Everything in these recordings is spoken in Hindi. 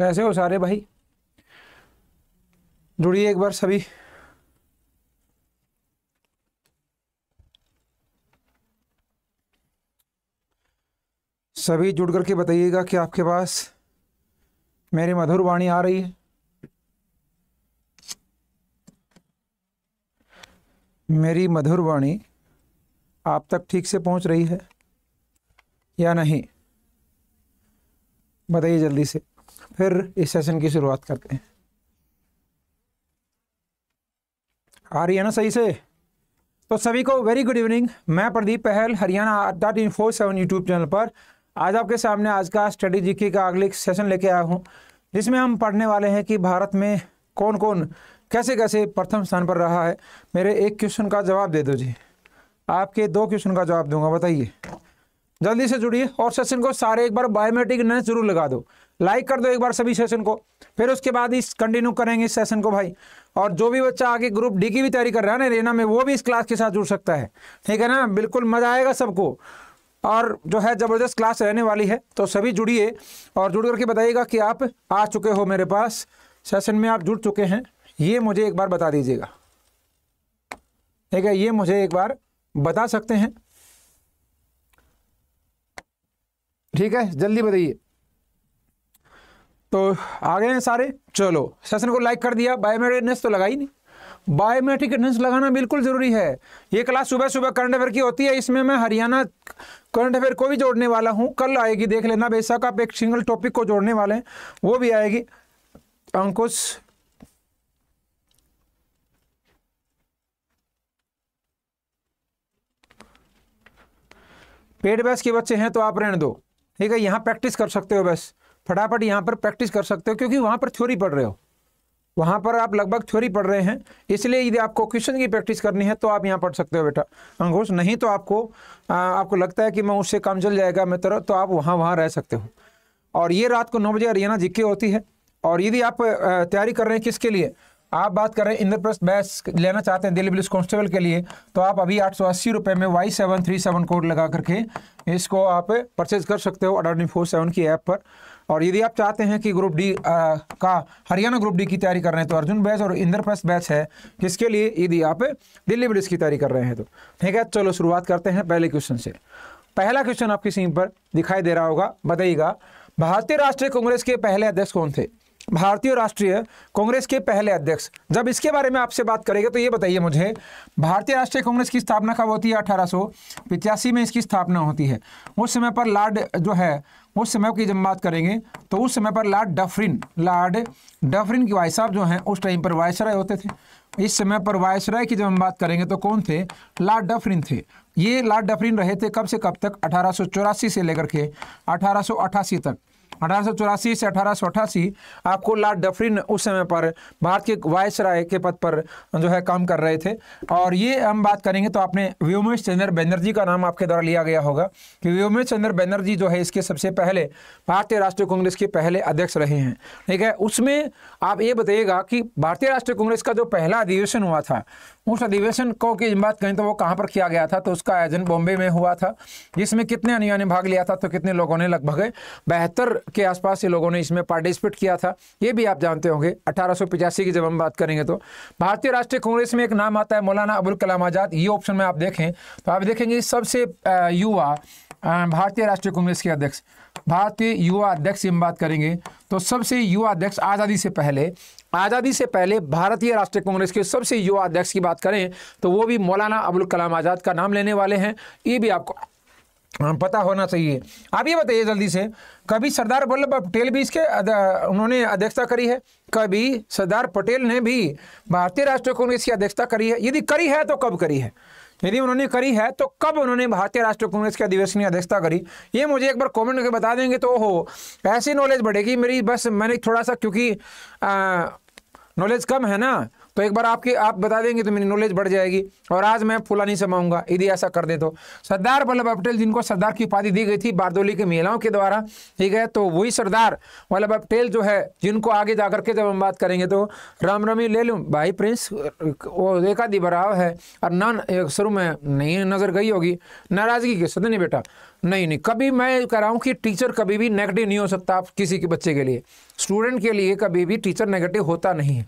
कैसे तो हो सारे भाई जुड़िए एक बार सभी सभी जुड़ करके बताइएगा कि आपके पास मेरी मधुर वाणी आ रही है मेरी मधुर वाणी आप तक ठीक से पहुंच रही है या नहीं बताइए जल्दी से फिर इस सेशन की शुरुआत करते हैं आ रही है ना सही से तो सभी को वेरी गुड इवनिंग मैं Pradeep Pahal Haryana dot in four seven YouTube channel पर आज आपके सामने आज का स्टडी जीके का अगले सेशन लेके आया हूँ जिसमें हम पढ़ने वाले हैं कि भारत में कौन कौन कैसे कैसे प्रथम स्थान पर रहा है मेरे एक क्वेश्चन का जवाब दे दो जी आपके दो क्वेश्चन का जवाब दूंगा बताइए जल्दी से जुड़िए और सेशन को सारे एक बार बायोमेट्रिक नजर जरूर लगा दो लाइक कर दो एक बार सभी सेशन को फिर उसके बाद इस कंटिन्यू करेंगे इस सेशन को भाई और जो भी बच्चा आगे ग्रुप डी की भी तैयारी कर रहा है ना रेना में वो भी इस क्लास के साथ जुड़ सकता है ठीक है ना बिल्कुल मज़ा आएगा सबको और जो है ज़बरदस्त क्लास रहने वाली है तो सभी जुड़िए और जुड़ करके बताइएगा कि आप आ चुके हो मेरे पास सेशन में आप जुड़ चुके हैं ये मुझे एक बार बता दीजिएगा ठीक है ये मुझे एक बार बता सकते हैं ठीक है जल्दी बताइए तो आ गए हैं सारे चलो सेशन को लाइक कर दिया बायोमेट्रिक तो लगा ही नहीं बायोमेट्रिक अटेंडेंस लगाना बिल्कुल ज़रूरी है ये क्लास सुबह सुबह करंट अफेयर की होती है इसमें मैं हरियाणा करंट अफेयर को भी जोड़ने वाला हूँ कल आएगी देख लेना बेशक आप एक सिंगल टॉपिक को जोड़ने वाले हैं वो भी आएगी अंकुश पेड बैस के बच्चे हैं तो आप रहने दो ठीक है यहाँ प्रैक्टिस कर सकते हो बस फटाफट यहाँ पर प्रैक्टिस कर सकते हो क्योंकि वहाँ पर थ्योरी पढ़ रहे हो वहाँ पर आप लगभग थ्योरी पढ़ रहे हैं इसलिए यदि आपको क्वेश्चन की प्रैक्टिस करनी है तो आप यहाँ पढ़ सकते हो बेटा अंकुश नहीं तो आपको आ, आपको लगता है कि मैं उससे काम चल जाएगा मैं तरह तो आप वहाँ वहाँ रह सकते हो और ये रात को नौ बजे हरियाणा जिक्के होती है और यदि आप तैयारी कर रहे हैं किसके लिए आप बात कर रहे हैं इंद्रप्रस्थ बैच लेना चाहते हैं दिल्ली पुलिस कॉन्स्टेबल के लिए तो आप अभी आठ सौ अस्सी रुपये में Y seven three seven code लगा करके इसको आप परचेज कर सकते हो अडानी फोर सेवन की ऐप पर और यदि आप चाहते हैं कि ग्रुप डी का हरियाणा ग्रुप डी की तैयारी कर रहे हैं तो अर्जुन बैच और इंद्रप्रस्थ बैच है किसके लिए यदि आप दिल्ली पुलिस की तैयारी कर रहे हैं तो ठीक है चलो शुरुआत करते हैं पहले क्वेश्चन से पहला क्वेश्चन आपकी सीम पर दिखाई दे रहा होगा बताइएगा भारतीय राष्ट्रीय कांग्रेस के पहले अध्यक्ष कौन थे भारतीय राष्ट्रीय कांग्रेस के पहले अध्यक्ष जब इसके बारे में आपसे बात करेंगे तो ये बताइए मुझे भारतीय राष्ट्रीय कांग्रेस की स्थापना कब होती है अठारह में इसकी स्थापना होती है उस समय पर लॉर्ड जो है उस समय की जब बात करेंगे तो उस समय पर लॉर्ड डफरिन लॉर्ड डफरिन की वायसाब जो हैं उस टाइम पर वायसराय होते थे इस समय पर वायसराय की जब हम बात करेंगे तो कौन थे लॉर्ड डफरिन थे ये लॉर्ड डफरिन रहे थे कब से कब तक अठारह से लेकर के अठारह तक अठारह से अठारह आपको लॉर्ड डफरिन उस समय पर भारत के वायस राय के पद पर जो है काम कर रहे थे और ये हम बात करेंगे तो आपने व्योमेश चंद्र बैनर्जी का नाम आपके द्वारा लिया गया होगा कि व्योमेश चंद्र बैनर्जी जो है इसके सबसे पहले भारतीय राष्ट्रीय कांग्रेस के पहले अध्यक्ष रहे हैं ठीक है उसमें आप ये बताइएगा कि भारतीय राष्ट्रीय कांग्रेस का जो पहला अधिवेशन हुआ था उस अधिवेशन को की बात करें तो वो कहाँ पर किया गया था तो उसका आयोजन बॉम्बे में हुआ था जिसमें कितने अनुयायियों ने भाग लिया था तो कितने लोगों ने लगभग बहत्तर के आसपास के लोगों ने इसमें पार्टिसिपेट किया था ये भी आप जानते होंगे अठारह की जब हम बात करेंगे तो भारतीय राष्ट्रीय कांग्रेस में एक नाम आता है मौलाना अबुल कलाम आज़ाद ये ऑप्शन में आप देखें तो आप देखेंगे सबसे युवा भारतीय राष्ट्रीय कांग्रेस के अध्यक्ष भारतीय युवा अध्यक्ष की हम बात करेंगे तो सबसे युवा अध्यक्ष आज़ादी से पहले आज़ादी से पहले भारतीय राष्ट्रीय कांग्रेस के सबसे युवा अध्यक्ष की बात करें तो वो भी मौलाना अबुल कलाम आज़ाद का नाम लेने वाले हैं ये भी आपको हाँ, पता होना चाहिए आप ये बताइए जल्दी से कभी सरदार वल्लभ भाई पटेल भी इसके उन्होंने अध्यक्षता करी है कभी सरदार पटेल ने भी भारतीय राष्ट्रीय कांग्रेस की अध्यक्षता करी है यदि करी है तो कब करी है यदि उन्होंने करी है तो कब उन्होंने भारतीय राष्ट्रीय कांग्रेस के अधिवेशन की अध्यक्षता करी ये मुझे एक बार कमेंट करके बता देंगे तो हो ऐसी नॉलेज बढ़ेगी मेरी बस मैंने थोड़ा सा क्योंकि नॉलेज कम है ना तो एक बार आपकी आप बता देंगे तो मेरी नॉलेज बढ़ जाएगी और आज मैं नहीं समाऊंगा यदि ऐसा कर दे तो सरदार वल्लभ भाई पटेल जिनको सरदार की उपाधि दी गई थी बारदोली के महिलाओं के द्वारा ठीक है तो वही सरदार वल्लभ भाई पटेल जो है जिनको आगे जा करके जब हम बात करेंगे तो राम रमी ले लूँ भाई प्रिंस वो एकादी बराव है और न शुरू में नहीं नजर गई होगी नाराजगी के सदन बेटा नहीं नहीं कभी मैं कह रहा हूँ कि टीचर कभी भी नेगेटिव नहीं हो सकता किसी के बच्चे के लिए स्टूडेंट के लिए कभी भी टीचर नेगेटिव होता नहीं है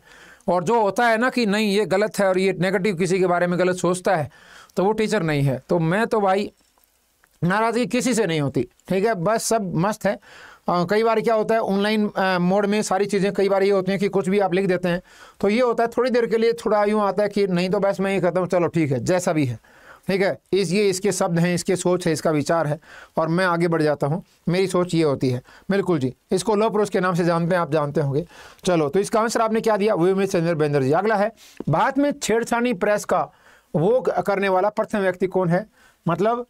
और जो होता है ना कि नहीं ये गलत है और ये नेगेटिव किसी के बारे में गलत सोचता है तो वो टीचर नहीं है तो मैं तो भाई नाराज़गी किसी से नहीं होती ठीक है बस सब मस्त है कई बार क्या होता है ऑनलाइन मोड में सारी चीज़ें कई बार ये होती हैं कि कुछ भी आप लिख देते हैं तो ये होता है थोड़ी देर के लिए थोड़ा यूँ आता है कि नहीं तो बस मैं ये कहता हूँ चलो ठीक है जैसा भी है ठीक है इस ये इसके शब्द हैं इसके सोच है इसका विचार है और मैं आगे बढ़ जाता हूँ मेरी सोच ये होती है बिल्कुल जी इसको लो प्रोस के नाम से जानते हैं आप जानते होंगे चलो तो इसका आंसर आपने क्या दिया वे चंद्र चंद्र जी अगला है भारत में छेड़छाड़ी प्रेस का वो करने वाला प्रथम व्यक्ति कौन है मतलब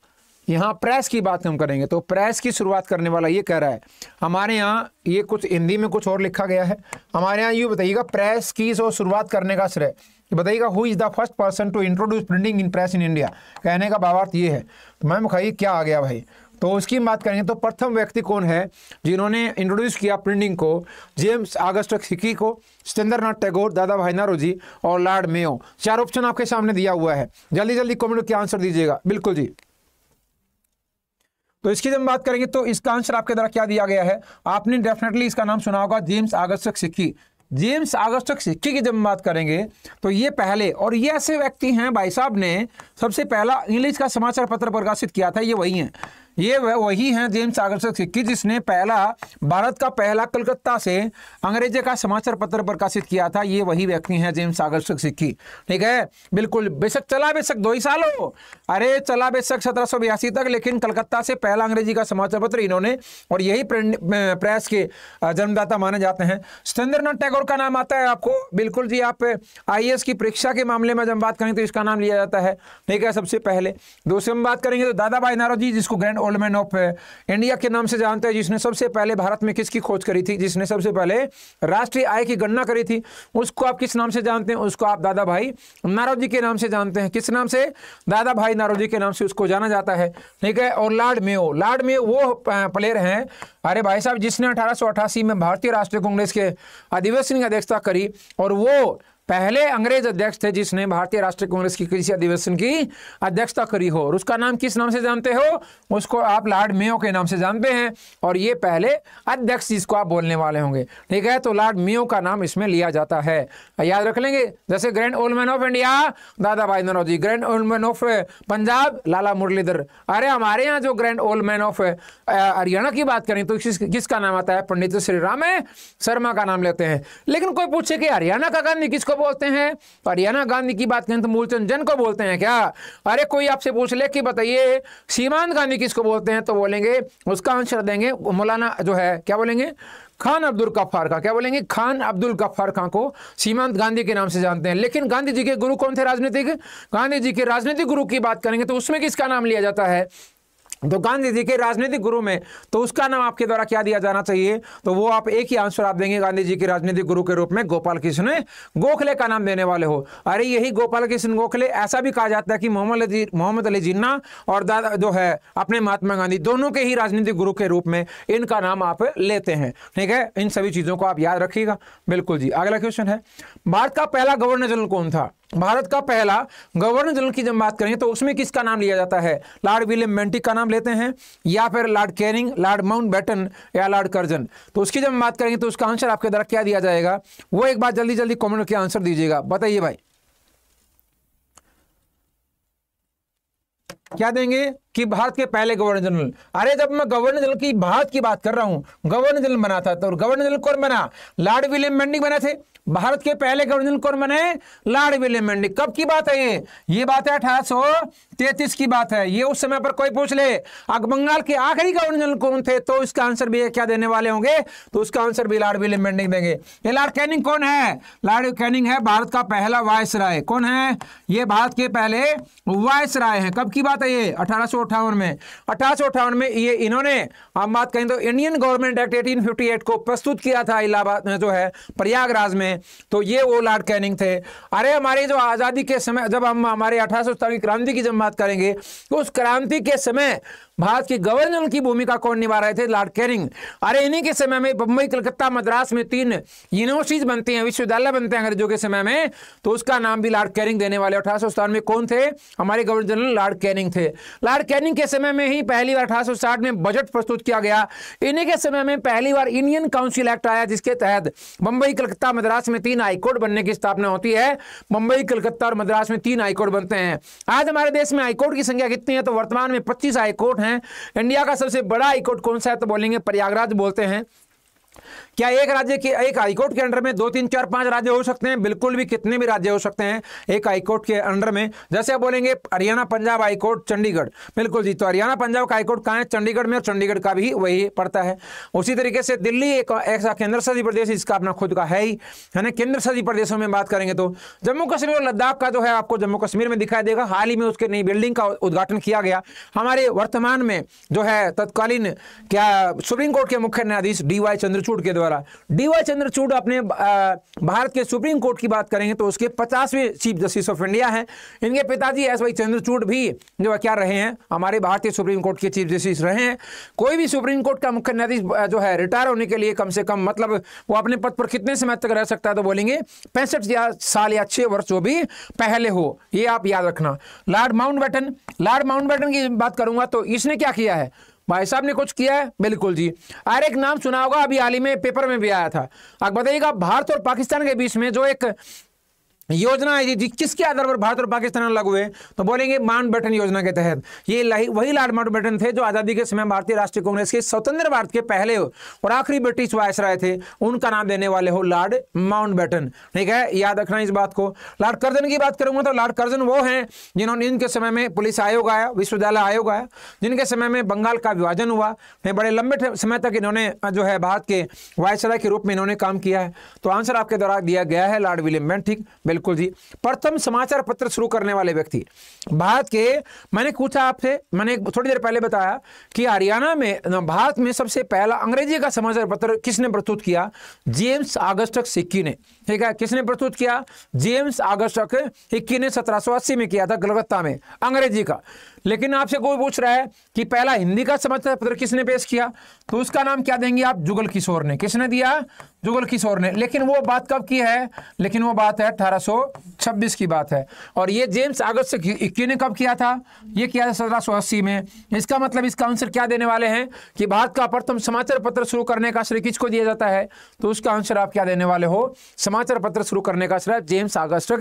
यहाँ प्रेस की बात हम करेंगे तो प्रेस की शुरुआत करने वाला ये कह रहा है हमारे यहाँ ये कुछ हिंदी में कुछ और लिखा गया है हमारे यहाँ ये बताइएगा प्रेस की जो शुरुआत करने का श्रेय बताइएगा who is the first person to introduce printing in press in India कहने का भावार्थ ये है तो मैम खाइए क्या आ गया भाई तो उसकी बात करेंगे तो प्रथम व्यक्ति कौन है जिन्होंने इंट्रोड्यूस किया प्रिंटिंग को जेम्स आगस्ट हिकी को सतेंद्र नाथ टैगोर दादा भाई नारोजी और लॉर्ड मेयो चार ऑप्शन आपके सामने दिया हुआ है जल्दी जल्दी कॉमेंट के आंसर दीजिएगा बिल्कुल जी तो इसकी जब बात करेंगे तो इसका आंसर आपके द्वारा क्या दिया गया है आपने डेफिनेटली इसका नाम सुना होगा जेम्स आगस्ट सिक्की जेम्स आगस्टक सिक्के की जब हम बात करेंगे तो ये पहले और ये ऐसे व्यक्ति हैं भाई साहब ने सबसे पहला इंग्लिश का समाचार पत्र प्रकाशित किया था ये वही हैं ये वही हैं जेम्स आकर्षक सिक्की जिसने पहला भारत का पहला कलकत्ता से अंग्रेजी का समाचार पत्र प्रकाशित किया था ये वही व्यक्ति हैं जेम्स आकर्षक सिक्की ठीक है बिल्कुल बेशक चला बेशक दो ही साल हो अरे चला बेशक सत्रह तक लेकिन कलकत्ता से पहला अंग्रेजी का समाचार पत्र इन्होंने और यही प्रेस के जन्मदाता माने जाते हैं सत्येंद्र टैगोर का नाम आता है आपको बिल्कुल जी आप आई की परीक्षा के मामले में जब बात करें तो इसका नाम लिया जाता है ठीक है सबसे पहले दूसरे में बात करेंगे तो दादा भाई नारो जी जिसको ग्रैंड ओल्डमैन ऑफ इंडिया के नाम से जानते हैं जिसने सबसे पहले भारत में किसकी खोज करी थी जिसने सबसे पहले राष्ट्रीय आय की गणना करी थी उसको आप किस नाम से जानते हैं उसको आप दादा भाई नारोजी के नाम से जानते हैं किस नाम से दादा भाई नारोजी के नाम से उसको जाना जाता है ठीक है और लार्ड मेयो लार्ड मेयो वो प्लेयर uh, हैं अरे भाई साहब जिसने अठारह में भारतीय राष्ट्रीय कांग्रेस के अधिवेशन की अध्यक्षता करी और वो पहले अंग्रेज अध्यक्ष थे जिसने भारतीय राष्ट्रीय कांग्रेस की कृषि अधिवेशन की अध्यक्षता करी हो और उसका नाम किस नाम से जानते हो उसको आप लॉर्ड मेयो के नाम से जानते हैं और ये पहले अध्यक्ष जिसको आप बोलने वाले होंगे ठीक है तो लॉर्ड मेयो का नाम इसमें लिया जाता है याद रख लेंगे जैसे grand old man of India Dadabhai Naoroji grand old man of Punjab Lala Murlidhar अरे हमारे यहाँ जो ग्रैंड ओल्डमैन ऑफ हरियाणा की बात करें तो किसका नाम आता है पंडित श्री राम शर्मा का नाम लेते हैं लेकिन कोई पूछे कि हरियाणा का गांधी किसको बोलते हैं हरियाणा गांधी की बात करें तो मूलचंद जन को बोलते हैं क्या अरे कोई आपसे पूछ ले कि बताइए सीमांत गांधी किसको बोलते हैं तो बोलेंगे उसका आंसर देंगे मौलाना जो है क्या बोलेंगे खान अब्दुल गफ्फार खां क्या बोलेंगे खान अब्दुल गफ्फार खां को सीमांत गांधी के नाम से जानते हैं लेकिन गांधी जी के गुरु कौन थे राजनीतिक गांधी जी के राजनीतिक गुरु की बात करेंगे तो उसमें किसका नाम लिया जाता है तो गांधी जी के राजनीतिक गुरु में तो उसका नाम आपके द्वारा क्या दिया जाना चाहिए तो वो आप एक ही आंसर आप देंगे गांधी जी के राजनीतिक गुरु के रूप में गोपाल कृष्ण गोखले का नाम देने वाले हो अरे यही गोपाल कृष्ण गोखले ऐसा भी कहा जाता है कि मोहम्मद अली मोहम्मद अली जिन्ना और दादा जो है अपने महात्मा गांधी दोनों के ही राजनीतिक गुरु के रूप में इनका नाम आप लेते हैं ठीक है इन सभी चीज़ों को आप याद रखिएगा बिल्कुल जी अगला क्वेश्चन है भारत का पहला गवर्नर जनरल कौन था भारत का पहला गवर्नर जनरल की जब बात करेंगे तो उसमें किसका नाम लिया जाता है लॉर्ड विलियम मेंटिक का नाम लेते हैं या फिर Lord Canning Lord Mountbatten या लॉर्ड कर्जन तो उसकी जब बात करेंगे तो उसका आंसर आपके द्वारा क्या दिया जाएगा वो एक बार जल्दी जल्दी कॉमेंट करके आंसर दीजिएगा बताइए भाई क्या देंगे कि भारत के पहले गवर्नर जनरल अरे जब मैं गवर्नर जनरल की भारत की बात कर रहा हूं गवर्नर जनरल बना था तो गवर्नर जनरल कौन बना लॉर्ड विलियम मेंडिंग बने थे भारत के पहले गवर्नर कौन बने लॉर्ड विलियम हेनरी कब की बात है ये ये बात है अठारह तैतीस की बात है ये उस समय पर कोई पूछ ले अब बंगाल के आखिरी गवर्नर कौन थे तो इसका आंसर भी क्या देने वाले होंगे तो उसका आंसर भी लॉर्ड विलियम हेनरी देंगे ये लॉर्ड कैनिंग कौन है लॉर्ड कैनिंग है भारत का पहला वायस राय कौन है ये भारत के पहले वायस राय है कब की बात है ये अठारह में अठारह में ये इन्होंने हम बात कहें तो इंडियन गवर्नमेंट एक्ट एटीन को प्रस्तुत किया था इलाहाबाद में जो है प्रयागराज में हैं तो ये वो लॉर्ड कैनिंग थे अरे हमारी जो आज़ादी के समय जब हम हमारे अठारह सौ क्रांति की जब बात करेंगे तो उस क्रांति के समय भारत के गवर्नर की भूमिका कौन निभा रहे थे लॉर्ड कैरिंग अरे इन्हीं के समय में बम्बई कलकत्ता मद्रास में तीन यूनिवर्सिटीज बनते हैं विश्वविद्यालय बनते हैं अंग्रेजों के समय में तो उसका नाम भी लॉर्ड कैरिंग देने वाले अठारह सौ में कौन थे हमारे गवर्नर जनरल लॉर्ड कैनिंग थे लॉर्ड कैनिंग के समय में ही पहली बार अठारह साठ में बजट प्रस्तुत किया गया इन्हीं के समय में पहली बार इंडियन काउंसिल एक्ट आया जिसके तहत बम्बई कलकत्ता मद्रास में तीन हाईकोर्ट बनने की स्थापना होती है बम्बई कलकत्ता और मद्रास में तीन हाईकोर्ट बनते हैं आज हमारे देश में हाईकोर्ट की संख्या कितनी है तो वर्तमान में पच्चीस हाईकोर्ट है इंडिया का सबसे बड़ा हाईकोर्ट कौन सा है तो बोलेंगे प्रयागराज बोलते हैं क्या एक राज्य के एक हाईकोर्ट के अंडर में दो तीन चार पांच राज्य हो सकते हैं बिल्कुल भी कितने भी राज्य हो सकते हैं एक हाईकोर्ट के अंडर में जैसे आप बोलेंगे हरियाणा पंजाब हाईकोर्ट चंडीगढ़ बिल्कुल जी तो हरियाणा पंजाब का हाईकोर्ट कहाँ है चंडीगढ़ में और चंडीगढ़ का भी वही पड़ता है उसी तरीके से दिल्ली एक ऐसा केंद्र शासित प्रदेश इसका अपना खुद का है ही है ना केंद्र शासित प्रदेशों में बात करेंगे तो जम्मू कश्मीर और लद्दाख का जो है आपको जम्मू कश्मीर में दिखाई देगा हाल ही में उसके नई बिल्डिंग का उद्घाटन किया गया हमारे वर्तमान में जो है तत्कालीन क्या सुप्रीम कोर्ट के मुख्य न्यायाधीश डी वाई चंद्र चंद्रचूड़ के द्वारा डी वाई चंद्रचूड़ अपने भारत के सुप्रीम कोर्ट की बात करेंगे तो उसके पचासवें चीफ जस्टिस ऑफ इंडिया हैं इनके पिताजी एस वाई चंद्रचूड़ भी जो क्या रहे हैं हमारे भारतीय सुप्रीम कोर्ट के चीफ जस्टिस रहे हैं कोई भी सुप्रीम कोर्ट का मुख्य न्यायाधीश जो है रिटायर होने के लिए कम से कम मतलब वो अपने पद पर कितने समय तक रह सकता है तो बोलेंगे पैंसठ या साल या छः वर्ष जो भी पहले हो ये आप याद रखना लॉर्ड माउंट लॉर्ड माउंट की बात करूंगा तो इसने क्या किया है भाई साहब ने कुछ किया है बिल्कुल जी अरे एक नाम सुना होगा अभी हाल ही में पेपर में भी आया था आप बताइएगा भारत और पाकिस्तान के बीच में जो एक योजना जी किसके आधार पर भारत और पाकिस्तान में लागू हुए तो बोलेंगे माउंट बैटन योजना के तहत ये वही लॉर्ड माउंट बैटन थे जो आज़ादी के समय भारतीय राष्ट्रीय कांग्रेस के स्वतंत्र भारत के पहले और आखिरी ब्रिटिश राय थे उनका नाम देने वाले हो लॉर्ड माउंट बैटन ठीक है याद रखना इस बात को लॉर्ड कर्जन की बात करूंगा तो लॉर्ड कर्जन वो है जिन्होंने इनके समय में पुलिस आयोग आया विश्वविद्यालय आयोग आया जिनके समय में बंगाल का विभाजन हुआ बड़े लंबे समय तक इन्होंने जो है भारत के वायसराय के रूप में इन्होंने काम किया है तो आंसर आपके द्वारा दिया गया है लॉर्ड विलियम ठीक बिल्कुल जी प्रथम समाचार पत्र शुरू करने वाले व्यक्ति भारत के मैंने पूछा आपसे मैंने थोड़ी देर पहले बताया कि हरियाणा में भारत में सबसे पहला अंग्रेजी का समाचार पत्र किसने प्रस्तुत किया जेम्स आगस्टक सिक्की ने ठीक है किसने प्रस्तुत किया जेम्स आगस्टक सिक्की ने सत्रह में किया था कलकत्ता में अंग्रेजी का लेकिन आपसे कोई पूछ रहा है कि पहला हिंदी का समाचार पत्र किसने पेश किया तो उसका नाम क्या देंगे आप जुगल किशोर ने किसने दिया जुगल किशोर ने लेकिन वो बात कब की है लेकिन वो बात है 1826 की बात है और ये जेम्स अगस्त इक्की ने कब किया था ये किया था सत्रह में इसका मतलब इसका आंसर क्या देने वाले हैं कि भारत का प्रथम समाचार पत्र शुरू करने का श्रेय किसको दिया जाता है तो उसका आंसर आप क्या देने वाले हो समाचार पत्र शुरू करने का श्रेय जेम्स अगस्त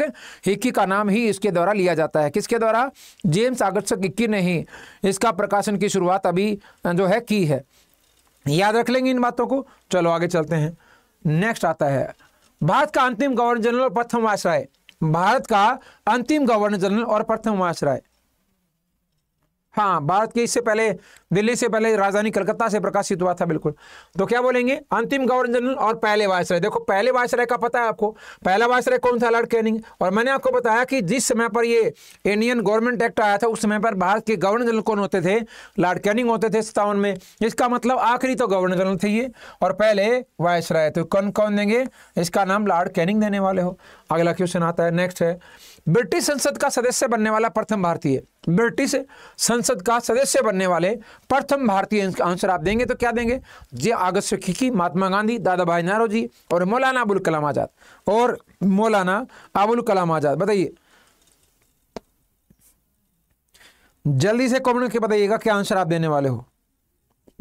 इक्की का नाम ही इसके द्वारा लिया जाता है किसके द्वारा जेम्स अगस्त कि नहीं इसका प्रकाशन की शुरुआत अभी जो है की है याद रख लेंगे इन बातों को चलो आगे चलते हैं नेक्स्ट आता है भारत का अंतिम गवर्नर जनरल और प्रथम वायसराय भारत का अंतिम गवर्नर जनरल और प्रथम वायसराय हाँ भारत के इससे पहले दिल्ली से पहले राजधानी कलकत्ता से प्रकाशित हुआ था बिल्कुल तो क्या बोलेंगे अंतिम गवर्नर जनरल और पहले वायसराय देखो पहले वायसराय का पता है आपको पहला वायसराय कौन था लॉर्ड कैनिंग और मैंने आपको बताया कि जिस समय पर ये इंडियन गवर्नमेंट एक्ट आया था उस समय पर भारत के गवर्नर जनरल कौन होते थे लॉर्ड कैनिंग होते थे सत्तावन में इसका मतलब आखिरी तो गवर्नर जनरल थे ये और पहले वायसराय तो कौन कौन देंगे इसका नाम लॉर्ड कैनिंग देने वाले हो अगला क्वेश्चन आता है नेक्स्ट है ब्रिटिश संसद का सदस्य बनने वाला प्रथम भारतीय ब्रिटिश संसद का सदस्य बनने वाले प्रथम भारतीय आंसर आप देंगे तो क्या देंगे जे अगस्त खिकी महात्मा गांधी दादा भाई नारो जी और मौलाना अबुल कलाम आजाद और मौलाना अबुल कलाम आजाद बताइए जल्दी से कमेंट के बताइएगा क्या आंसर आप देने वाले हो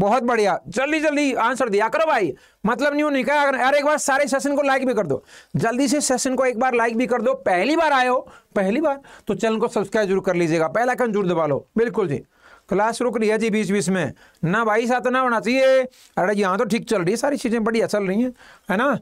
बहुत बढ़िया जल्दी जल्दी आंसर दिया करो भाई मतलब नहीं नहीं क्या यार एक बार सारे सेशन को लाइक भी कर दो जल्दी से सेशन को एक बार लाइक भी कर दो पहली बार आए हो पहली बार तो चैनल को सब्सक्राइब जरूर कर लीजिएगा पहला कन जरूर दबा लो बिल्कुल जी क्लास रुक रही है जी बीच बीच में ना भाई साथ ना होना चाहिए अरे यहाँ तो ठीक चल रही है सारी चीज़ें बढ़िया चल रही हैं है ना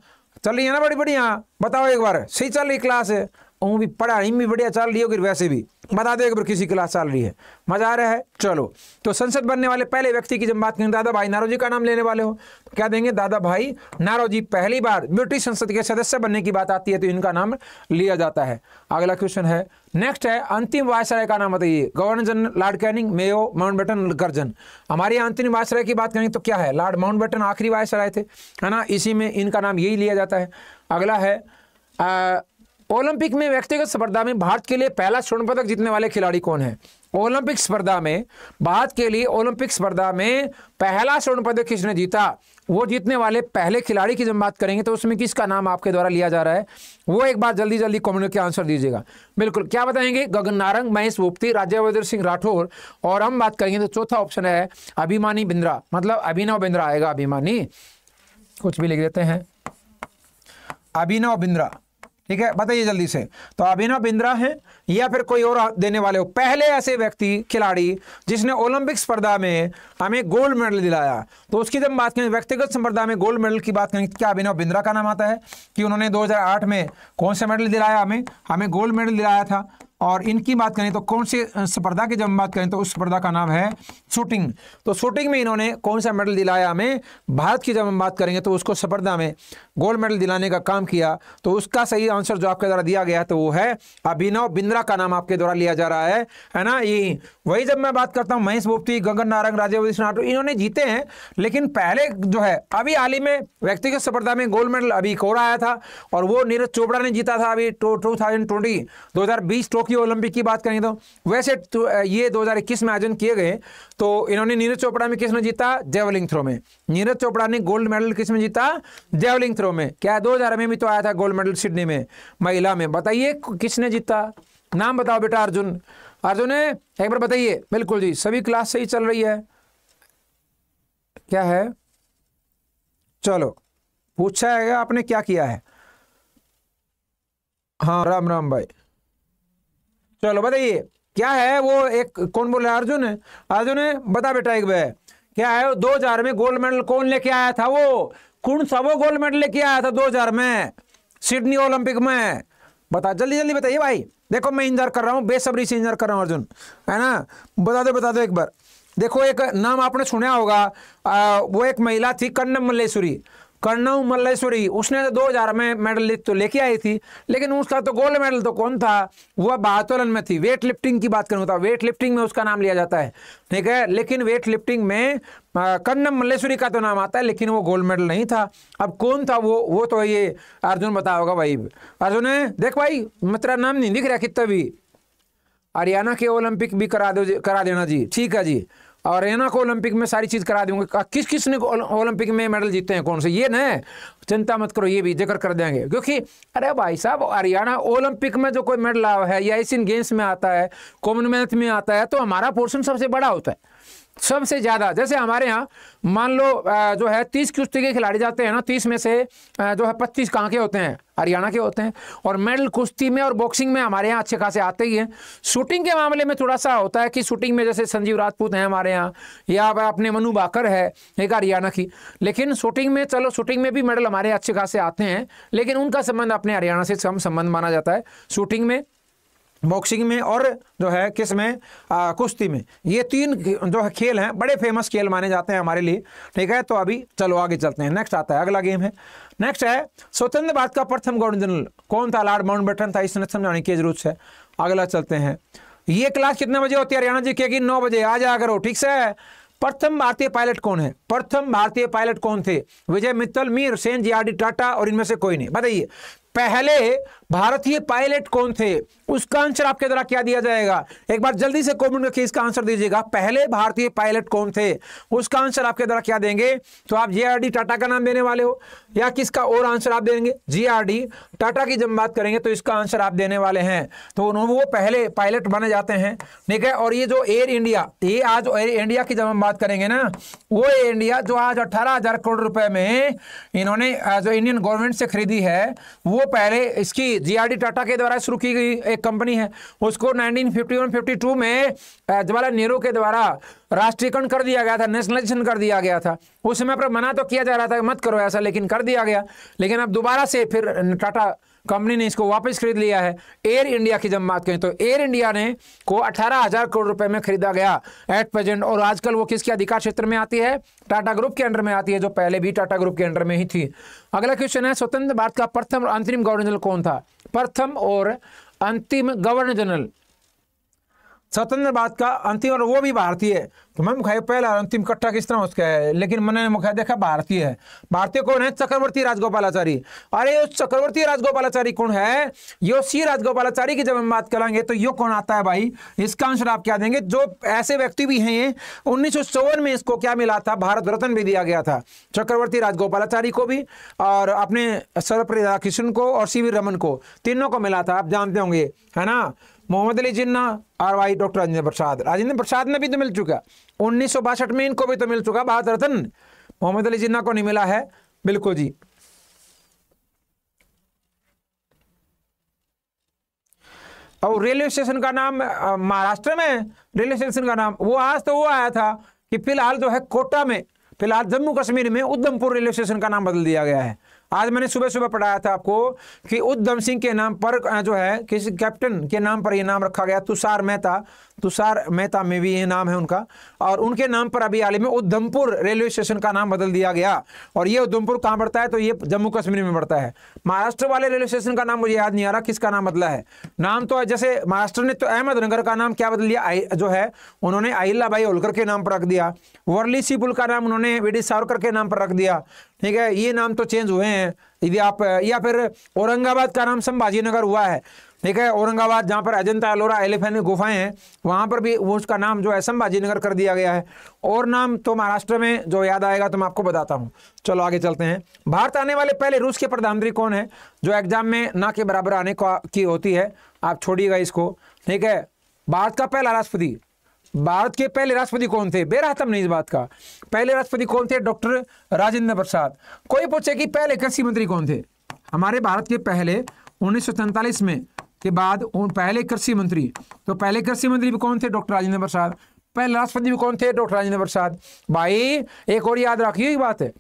चल रही है ना बड़ी बढ़िया बताओ एक बार सही चल रही क्लास है वो भी पढ़ा इम भी बढ़िया चल रही होगी वैसे भी बता दो एक बार किसी क्लास चल रही है मजा आ रहा है चलो तो संसद बनने वाले पहले व्यक्ति की जब बात करें दादा भाई नारोजी का नाम लेने वाले हो तो क्या देंगे दादा भाई नारोजी पहली बार ब्रिटिश संसद के सदस्य बनने की बात आती है तो इनका नाम लिया जाता है अगला क्वेश्चन है नेक्स्ट है अंतिम वायसराय का नाम बताइए governor general Lord Canning Mayo Mountbatten Curzon हमारे अंतिम वायसराय की बात करें तो क्या है लॉर्ड माउंटबेटन आखिरी वायसराय थे है ना इसी में इनका नाम यही लिया जाता है अगला है ओलंपिक में व्यक्तिगत स्पर्धा में भारत के लिए पहला स्वर्ण पदक जीतने वाले खिलाड़ी कौन है ओलंपिक स्पर्धा में भारत के लिए ओलंपिक स्पर्धा में पहला स्वर्ण पदक किसने जीता वो जीतने वाले पहले खिलाड़ी की जब बात करेंगे तो उसमें किसका नाम आपके द्वारा लिया जा रहा है वो एक बार जल्दी जल्दी कमेंट के आंसर दीजिएगा बिल्कुल क्या बताएंगे गगन नारंग महेश भूपति राज्यवर्धन सिंह राठौर और हम बात करेंगे तो चौथा ऑप्शन है अभिमानी बिंद्रा मतलब अभिनव बिंद्रा आएगा अभिमानी कुछ भी लिख देते हैं अभिनव बिंद्रा ठीक है बताइए जल्दी से तो अभिनव बिंद्रा है या फिर कोई और देने वाले हो पहले ऐसे व्यक्ति खिलाड़ी जिसने ओलंपिक स्पर्धा में हमें गोल्ड मेडल दिलाया तो उसकी जब बात करें व्यक्तिगत स्पर्धा में गोल्ड मेडल की बात करें क्या अभिनव बिंद्रा का नाम आता है कि उन्होंने दो में कौन सा मेडल दिलाया हमें हमें गोल्ड मेडल दिलाया था और इनकी बात करें तो कौन सी स्पर्धा की जब हम बात करें तो उस स्पर्धा का नाम है शूटिंग तो शूटिंग में इन्होंने कौन सा मेडल दिलाया हमें भारत की जब हम बात करेंगे तो उसको स्पर्धा में गोल्ड मेडल दिलाने का काम किया तो उसका सही आंसर जो आपके द्वारा दिया गया तो वो है अभिनव बिंद्रा का नाम आपके द्वारा लिया जा रहा है है ना ये वही जब मैं बात करता हूँ महेश मुफ्ती गगन नारंग राजेश नाटो तो इन्होंने जीते हैं लेकिन पहले जो है अभी हाल ही में व्यक्तिगत स्पर्धा में गोल्ड मेडल अभी कोरा आया था और वो नीरज चोपड़ा ने जीता था अभी टू थाउजेंड ट्वेंटी दो टोक्यो ओलंपिक की बात करें तो वैसे तो, ये दो में आयोजन किए गए तो इन्होंने नीरज चोपड़ा में किसमें जीता जेवलिंग थ्रो में नीरज चोपड़ा ने गोल्ड मेडल किसमें जीता जेवलिंग थ्रो में क्या दो हजार में भी तो आया था गोल्ड मेडल सिडनी में महिला में बताइए किसने जीता नाम बताओ बेटा अर्जुन अर्जुन ने एक बार बताइए बिल्कुल जी सभी क्लास सही चल रही है क्या है चलो पूछा है आपने क्या किया है हाँ राम राम भाई चलो बताइए क्या है वो एक कौन बोल रहा है अर्जुन अर्जुन बता बेटा एक बार क्या है दो हजार में गोल्ड मेडल कौन लेके आया था वो कौन सा वो गोल्ड मेडल लेके आया था दो हजार में सिडनी ओलंपिक में बता जल्दी जल्दी बताइए भाई देखो मैं इंतजार कर रहा हूँ बेसब्री से इंतजार कर रहा हूँ अर्जुन है ना बता दो बता दो एक बार देखो एक नाम आपने सुना होगा आ, वो एक महिला थी कन्नम मल्लेश्वरी कर्णव मल्लेश्वरी उसने तो दो हजार में मेडल तो लेके आई थी लेकिन उसका तो गोल्ड मेडल तो कौन था वह बाहतोलन में थी वेट लिफ्टिंग की बात करूँ तो वेट लिफ्टिंग में उसका नाम लिया जाता है ठीक है लेकिन वेट लिफ्टिंग में कर्णम मल्लेश्वरी का तो नाम आता है लेकिन वो गोल्ड मेडल नहीं था अब कौन था वो वो तो ये अर्जुन बताओगा भाई अर्जुन है देख भाई मेरा नाम नहीं दिख रहा कितना भी हरियाणा के ओलंपिक भी करा दो करा देना जी ठीक है जी और एना को ओलंपिक में सारी चीज़ करा देंगे किस किस ने ओलंपिक में मेडल जीते हैं कौन से ये ना चिंता मत करो ये भी जिक्र कर देंगे क्योंकि अरे भाई साहब हरियाणा ओलंपिक में जो कोई मेडल आया है या एशियन गेम्स में आता है कॉमनवेल्थ में आता है तो हमारा पोर्शन सबसे बड़ा होता है सबसे ज़्यादा जैसे हमारे यहाँ मान लो जो है तीस कुश्ती के खिलाड़ी जाते हैं ना तीस में से जो है पच्चीस कहाँ के होते हैं हरियाणा के होते हैं और मेडल कुश्ती में और बॉक्सिंग में हमारे यहाँ अच्छे खासे आते ही हैं शूटिंग के मामले में थोड़ा सा होता है कि शूटिंग में जैसे संजीव राजपूत हैं हमारे यहाँ या अपने मनु बाकर है एक हरियाणा की लेकिन शूटिंग में चलो शूटिंग में भी मेडल हमारे अच्छे खासे आते हैं लेकिन उनका संबंध अपने हरियाणा से कम संबंध माना जाता है शूटिंग में बॉक्सिंग में और जो है किस में कुश्ती में ये तीन जो है खेल हैं बड़े फेमस खेल माने जाते हैं हमारे लिए ठीक है तो अभी चलो आगे चलते हैं नेक्स्ट आता है अगला गेम है नेक्स्ट है स्वतंत्र भारत का प्रथम गवर्नर जनरल कौन था लॉर्ड माउंटबेटन था इसने समझाने की जरूरत है अगला चलते हैं ये क्लास कितने बजे होती है हरियाणा जी के नौ बजे आ जाया करो ठीक से प्रथम भारतीय पायलट कौन है प्रथम भारतीय पायलट कौन थे Vijay Mittal Mir Sen J R D Tata और इनमें से कोई नहीं बताइए पहले भारतीय पायलट कौन थे उसका आंसर आपके द्वारा क्या दिया जाएगा एक बार जल्दी से कमेंट करके इसका आंसर दीजिएगा पहले भारतीय पायलट कौन थे उसका आंसर आपके द्वारा क्या देंगे तो आप जे टाटा का नाम देने वाले हो या किसका और आंसर आप देंगे जी टाटा की जब बात करेंगे तो इसका आंसर आप देने वाले हैं तो उन्होंने वो पहले पायलट बने जाते हैं ठीक है और ये जो एयर इंडिया ये आज एयर इंडिया की जब हम बात करेंगे ना वो एयर इंडिया जो आज अठारह हजार करोड़ रुपए में इन्होंने जो इंडियन गवर्नमेंट से खरीदी है वो पहले इसकी जीआरडी टाटा के द्वारा शुरू की गई एक कंपनी है उसको 1951-52 में जवाहरलाल नेहरू के द्वारा राष्ट्रीयकरण कर दिया गया था नेशनलाइजेशन कर दिया गया था उस समय पर मना तो किया जा रहा था मत करो ऐसा लेकिन कर दिया गया लेकिन अब दोबारा से फिर टाटा कंपनी ने इसको वापस खरीद लिया है एयर इंडिया की जब बात करें तो एयर इंडिया ने को अठारह हजार करोड़ रुपए में खरीदा गया एट प्रेजेंट और आजकल वो किसके अधिकार क्षेत्र में आती है टाटा ग्रुप के अंडर में आती है जो पहले भी टाटा ग्रुप के अंडर में ही थी अगला क्वेश्चन है स्वतंत्र भारत का प्रथम और अंतरिम गवर्नर जनरल कौन था प्रथम और अंतिम गवर्नर जनरल स्वतंत्र भारत का अंतिम और वो भी भारतीय है तो मैं मुखाई पहला अंतिम कट्ठा किस तरह उसका है लेकिन मैंने मुखाई देखा भारतीय है भारतीय कौन है चक्रवर्ती राजगोपालाचारी अरे उस चक्रवर्ती राजगोपालाचारी कौन है यो सी राजगोपालाचारी की जब हम बात करेंगे तो यो कौन आता है भाई इसका आंसर आप क्या देंगे जो ऐसे व्यक्ति भी हैं उन्नीस में इसको क्या मिला था भारत रत्न भी दिया गया था चक्रवर्ती राजगोपालाचारी को भी और अपने सर्वप्रिय राधाकृष्ण को और सी रमन को तीनों को मिला था आप जानते होंगे है ना मोहम्मद अली जिन्ना और वाई डॉक्टर राजेंद्र प्रसाद राजेंद्र प्रसाद ने भी तो मिल चुका उन्नीस में इनको भी तो मिल चुका भारत रत्न मोहम्मद अली जिन्ना को नहीं मिला है बिल्कुल जी और रेलवे स्टेशन का नाम महाराष्ट्र में रेलवे स्टेशन का नाम वो आज तो वो आया था कि फिलहाल जो है कोटा में फिलहाल जम्मू कश्मीर में उधमपुर रेलवे स्टेशन का नाम बदल दिया गया है आज मैंने सुबह सुबह पढ़ाया था आपको कि उद्धम सिंह के नाम पर जो है किसी कैप्टन के नाम पर यह नाम रखा गया तुषार मेहता तुषार मेहता में भी यह नाम है उनका और उनके नाम पर अभी हाल ही में उधमपुर रेलवे स्टेशन का नाम बदल दिया गया और ये उधमपुर कहाँ पड़ता है तो ये जम्मू कश्मीर में पड़ता है महाराष्ट्र वाले रेलवे स्टेशन का नाम मुझे याद नहीं आ रहा किसका नाम बदला है नाम तो जैसे महाराष्ट्र ने तो अहमदनगर का नाम क्या बदल लिया जो है उन्होंने अहिल्ला भाई होलकर के नाम पर रख दिया वर्ली सी पुल का नाम उन्होंने वी डी सावरकर के नाम पर रख दिया ठीक है ये नाम तो चेंज हुए हैं यदि आप या फिर औरंगाबाद का नाम संभाजी नगर हुआ है ठीक है औरंगाबाद जहाँ पर अजंता एलोरा एलिफेन गुफाएं हैं वहाँ पर भी वो उसका नाम जो है संभाजी नगर कर दिया गया है और नाम तो महाराष्ट्र में जो याद आएगा तो मैं आपको बताता हूँ चलो आगे चलते हैं भारत आने वाले पहले रूस के प्रधानमंत्री कौन है जो एग्जाम में ना के बराबर आने की होती है आप छोड़िएगा इसको ठीक है भारत का पहला राष्ट्रपति भारत के पहले राष्ट्रपति कौन थे बेराहतम नहीं इस बात का पहले राष्ट्रपति कौन थे डॉक्टर राजेंद्र प्रसाद कोई पूछे कि पहले कृषि मंत्री कौन थे हमारे भारत के पहले उन्नीस में के बाद पहले कृषि मंत्री तो पहले कृषि मंत्री भी कौन थे डॉक्टर राजेंद्र प्रसाद पहले राष्ट्रपति भी कौन थे डॉक्टर राजेंद्र प्रसाद भाई एक और याद रखिए बात है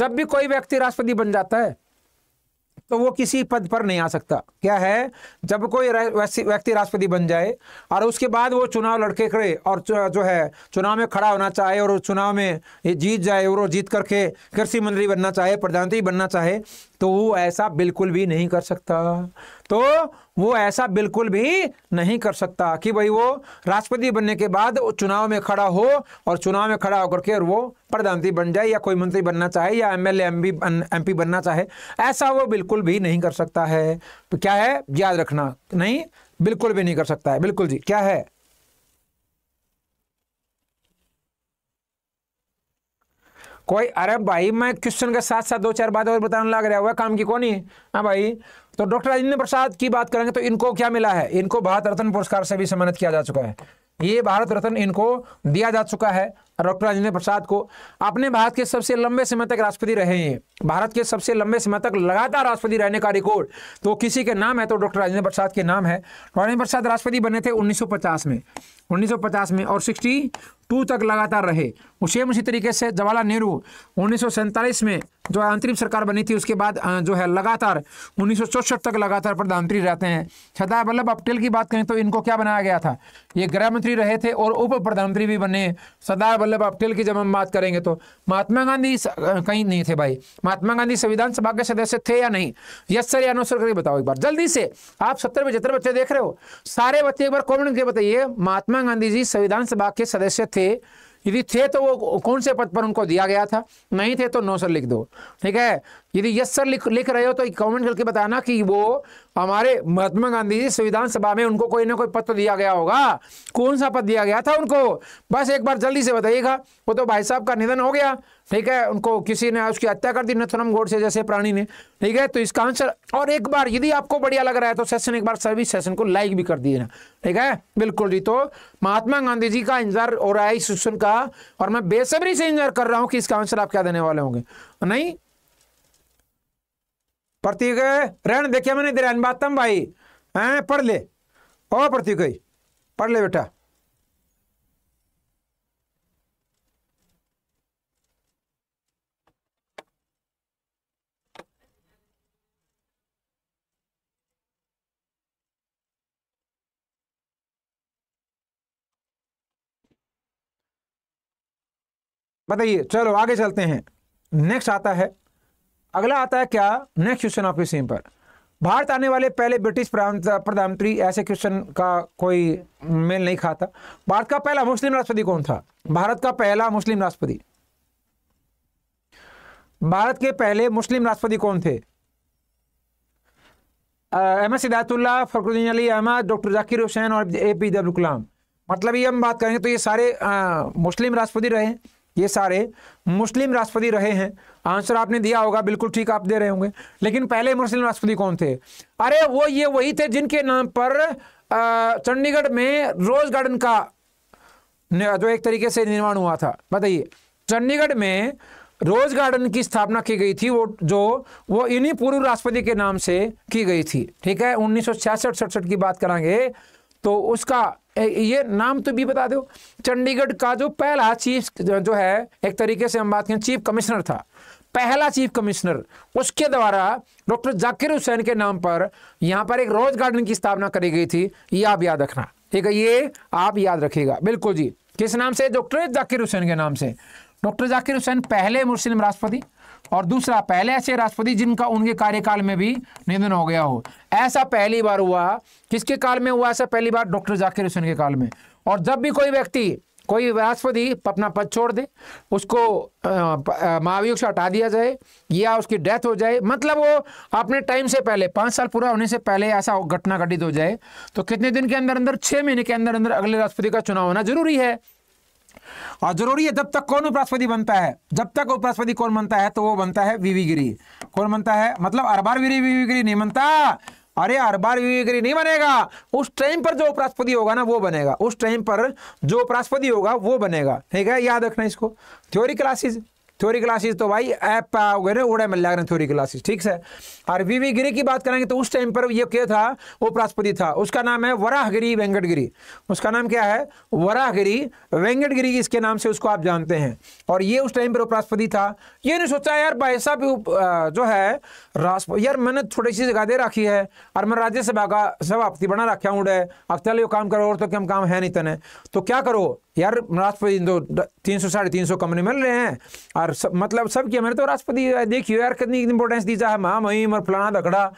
जब भी कोई व्यक्ति राष्ट्रपति बन जाता है तो वो किसी पद पर नहीं आ सकता क्या है जब कोई व्यक्ति राष्ट्रपति बन जाए और उसके बाद वो चुनाव लड़के खड़े और जो है चुनाव में खड़ा होना चाहे और चुनाव में जीत जाए और जीत करके कृषि मंत्री बनना चाहे प्रधानमंत्री बनना चाहे तो वो ऐसा बिल्कुल भी नहीं कर सकता तो वो ऐसा बिल्कुल भी नहीं कर सकता कि भाई वो राष्ट्रपति बनने के बाद चुनाव में खड़ा हो और चुनाव में खड़ा होकर के वो प्रधानमंत्री बन जाए या कोई मंत्री बनना चाहे या एम एल एम पी बनना चाहे ऐसा वो बिल्कुल भी नहीं कर सकता है तो क्या है याद रखना नहीं बिल्कुल भी नहीं कर सकता है बिल्कुल जी क्या है कोई अरे भाई मैं क्वेश्चन के साथ साथ दो चार बात और बताने लग रहा हुआ काम की कौन ही हाँ भाई तो डॉक्टर राजेंद्र प्रसाद की बात करेंगे तो इनको क्या मिला है इनको भारत रत्न पुरस्कार से भी सम्मानित किया जा चुका है ये भारत रत्न इनको दिया जा चुका है डॉक्टर राजेंद्र प्रसाद को अपने भारत के सबसे लंबे समय तक राष्ट्रपति रहे हैं भारत के सबसे लंबे समय तक लगातार राष्ट्रपति रहने का रिकॉर्ड तो किसी के नाम है तो डॉक्टर राजेंद्र प्रसाद के नाम है राजेंद्र प्रसाद राष्ट्रपति बने थे 1950 में 1950 में और 62 तक लगातार रहे सेम उसी तरीके से जवाहरलाल नेहरू उन्नीस में जो अंतरिम सरकार बनी थी उसके बाद जो है लगातार उन्नीस तक लगातार प्रधानमंत्री रहते हैं सरदार वल्लभ पटेल की बात करें तो इनको क्या बनाया गया था ये गृह मंत्री रहे थे और उप प्रधानमंत्री भी बने सरदार वल्लभ वल्लभ मतलब पटेल की जब हम बात करेंगे तो महात्मा गांधी कहीं नहीं थे भाई महात्मा गांधी संविधान सभा के सदस्य थे या नहीं यस सर या नो सर करके बताओ एक बार जल्दी से आप सत्तर पचहत्तर बच्चे देख रहे हो सारे बच्चे एक बार कॉमेंट करके बताइए महात्मा गांधी जी संविधान सभा के सदस्य थे यदि थे तो वो कौन से पद पर उनको दिया गया था नहीं थे तो नो सर लिख दो ठीक है यदि यस सर लिख लिख रहे हो तो कमेंट करके बताना कि वो हमारे महात्मा गांधी जी संविधान सभा में उनको कोई ना कोई पद तो दिया गया होगा कौन सा पद दिया गया था उनको बस एक बार जल्दी से बताइएगा वो तो भाई साहब का निधन हो गया ठीक है उनको किसी ने उसकी हत्या कर दी नथुराम से जैसे प्राणी ने ठीक है तो इसका आंसर और एक बार यदि आपको बढ़िया लग रहा है तो सेशन एक बार सभी सेशन को लाइक भी कर दीजिए ठीक है बिल्कुल जी तो महात्मा गांधी जी का इंतजार हो रहा है इस सेशन का और मैं बेसब्री से इंतजार कर रहा हूं कि इसका आंसर आप क्या देने वाले होंगे नहीं प्रतीक रहन देखिए मैंने दे बातम भाई पढ़ ले ओ प्रतीक पढ़ ले बेटा बताइए चलो आगे चलते हैं नेक्स्ट आता है अगला आता है क्या नेक्स्ट क्वेश्चन आपके सेम पर भारत आने वाले पहले ब्रिटिश प्रधानमंत्री ऐसे क्वेश्चन का कोई मेल नहीं खाता भारत का पहला मुस्लिम राष्ट्रपति कौन था भारत का पहला मुस्लिम राष्ट्रपति भारत के पहले मुस्लिम राष्ट्रपति कौन थे M S Hidayatullah Fakhruddin Ali Ahmed doctor Zakir Hussain और ए पी अब्दुल कलाम मतलब ये हम बात करेंगे तो ये सारे आ, मुस्लिम राष्ट्रपति रहे ये सारे मुस्लिम राष्ट्रपति रहे हैं आंसर आपने दिया होगा बिल्कुल ठीक आप दे रहे होंगे लेकिन पहले मुस्लिम राष्ट्रपति कौन थे अरे वो ये वही थे जिनके नाम पर चंडीगढ़ में रोज गार्डन का जो एक तरीके से निर्माण हुआ था बताइए चंडीगढ़ में रोज गार्डन की स्थापना की गई थी वो जो वो इन्हीं पूर्व राष्ट्रपति के नाम से की गई थी ठीक है उन्नीस सौ की बात करेंगे तो उसका ये नाम तो भी बता दो चंडीगढ़ का जो पहला चीफ जो है एक तरीके से हम बात करें चीफ कमिश्नर था पहला चीफ कमिश्नर उसके द्वारा डॉक्टर जाकिर हुसैन के नाम पर यहाँ पर एक रोज गार्डन की स्थापना करी गई थी ये आप याद रखना ठीक है ये आप याद रखिएगा बिल्कुल जी किस नाम से डॉक्टर जाकिर हुसैन के नाम से डॉक्टर जाकिर हुसैन पहले मुस्लिम राष्ट्रपति और दूसरा पहले ऐसे राष्ट्रपति जिनका उनके कार्यकाल में भी निधन हो गया हो ऐसा पहली बार हुआ किसके काल में हुआ ऐसा पहली बार डॉक्टर जाकिर हुसैन के काल में और जब भी कोई व्यक्ति कोई राष्ट्रपति अपना पद छोड़ दे उसको महाभियोग से हटा दिया जाए या उसकी डेथ हो जाए मतलब वो अपने टाइम से पहले पाँच साल पूरा होने से पहले ऐसा घटना घटित हो जाए तो कितने दिन के अंदर अंदर छः महीने के अंदर अंदर अगले राष्ट्रपति का चुनाव होना जरूरी है और जरूरी है जब तक कौन उपराष्ट्रपति बनता है जब तक उपराष्ट्रपति कौन बनता है तो वो बनता है वीवी गिरी कौन बनता है मतलब अरबार वीरी वीवी गिरी नहीं बनता अरे अरबार गिरी नहीं बनेगा उस टाइम पर जो उपराष्ट्रपति होगा ना वो बनेगा उस टाइम पर जो उपराष्ट्रपति होगा वो बनेगा ठीक है याद रखना इसको थ्योरी क्लासेज थ्योरी क्लासेस तो भाई ऐप पे आ गए उड़े मिल जाएगा थ्योरी क्लासेस ठीक है और वीवी गिरी की बात करेंगे तो उस टाइम पर ये क्या था वो बृहस्पति था उसका नाम है वराहगिरी वेंकटगिरी उसका नाम क्या है वराहगिरी वेंकटगिरी इसके नाम से उसको आप जानते हैं और ये उस टाइम पर उपराष्ट्रपति था ये नहीं सोचा यार भाई साहब जो है राष्ट्रपति यार मैंने थोड़ी सी जगह दे रखी है और मैं राज्यसभा का सभापति बना रखा हूँ उड़े अब चल चलो काम करो और तो क्या काम है नहीं तने तो क्या करो यार राष्ट्रपति तो तीन सौ साढ़े तीन सौ कमरे मिल रहे हैं और यार सब मतलब सब किया मैंने तो राष्ट्रपति देखियो यार कितनी इंपॉर्टेंस दी जाए माम हीम और फलाना दखड़ा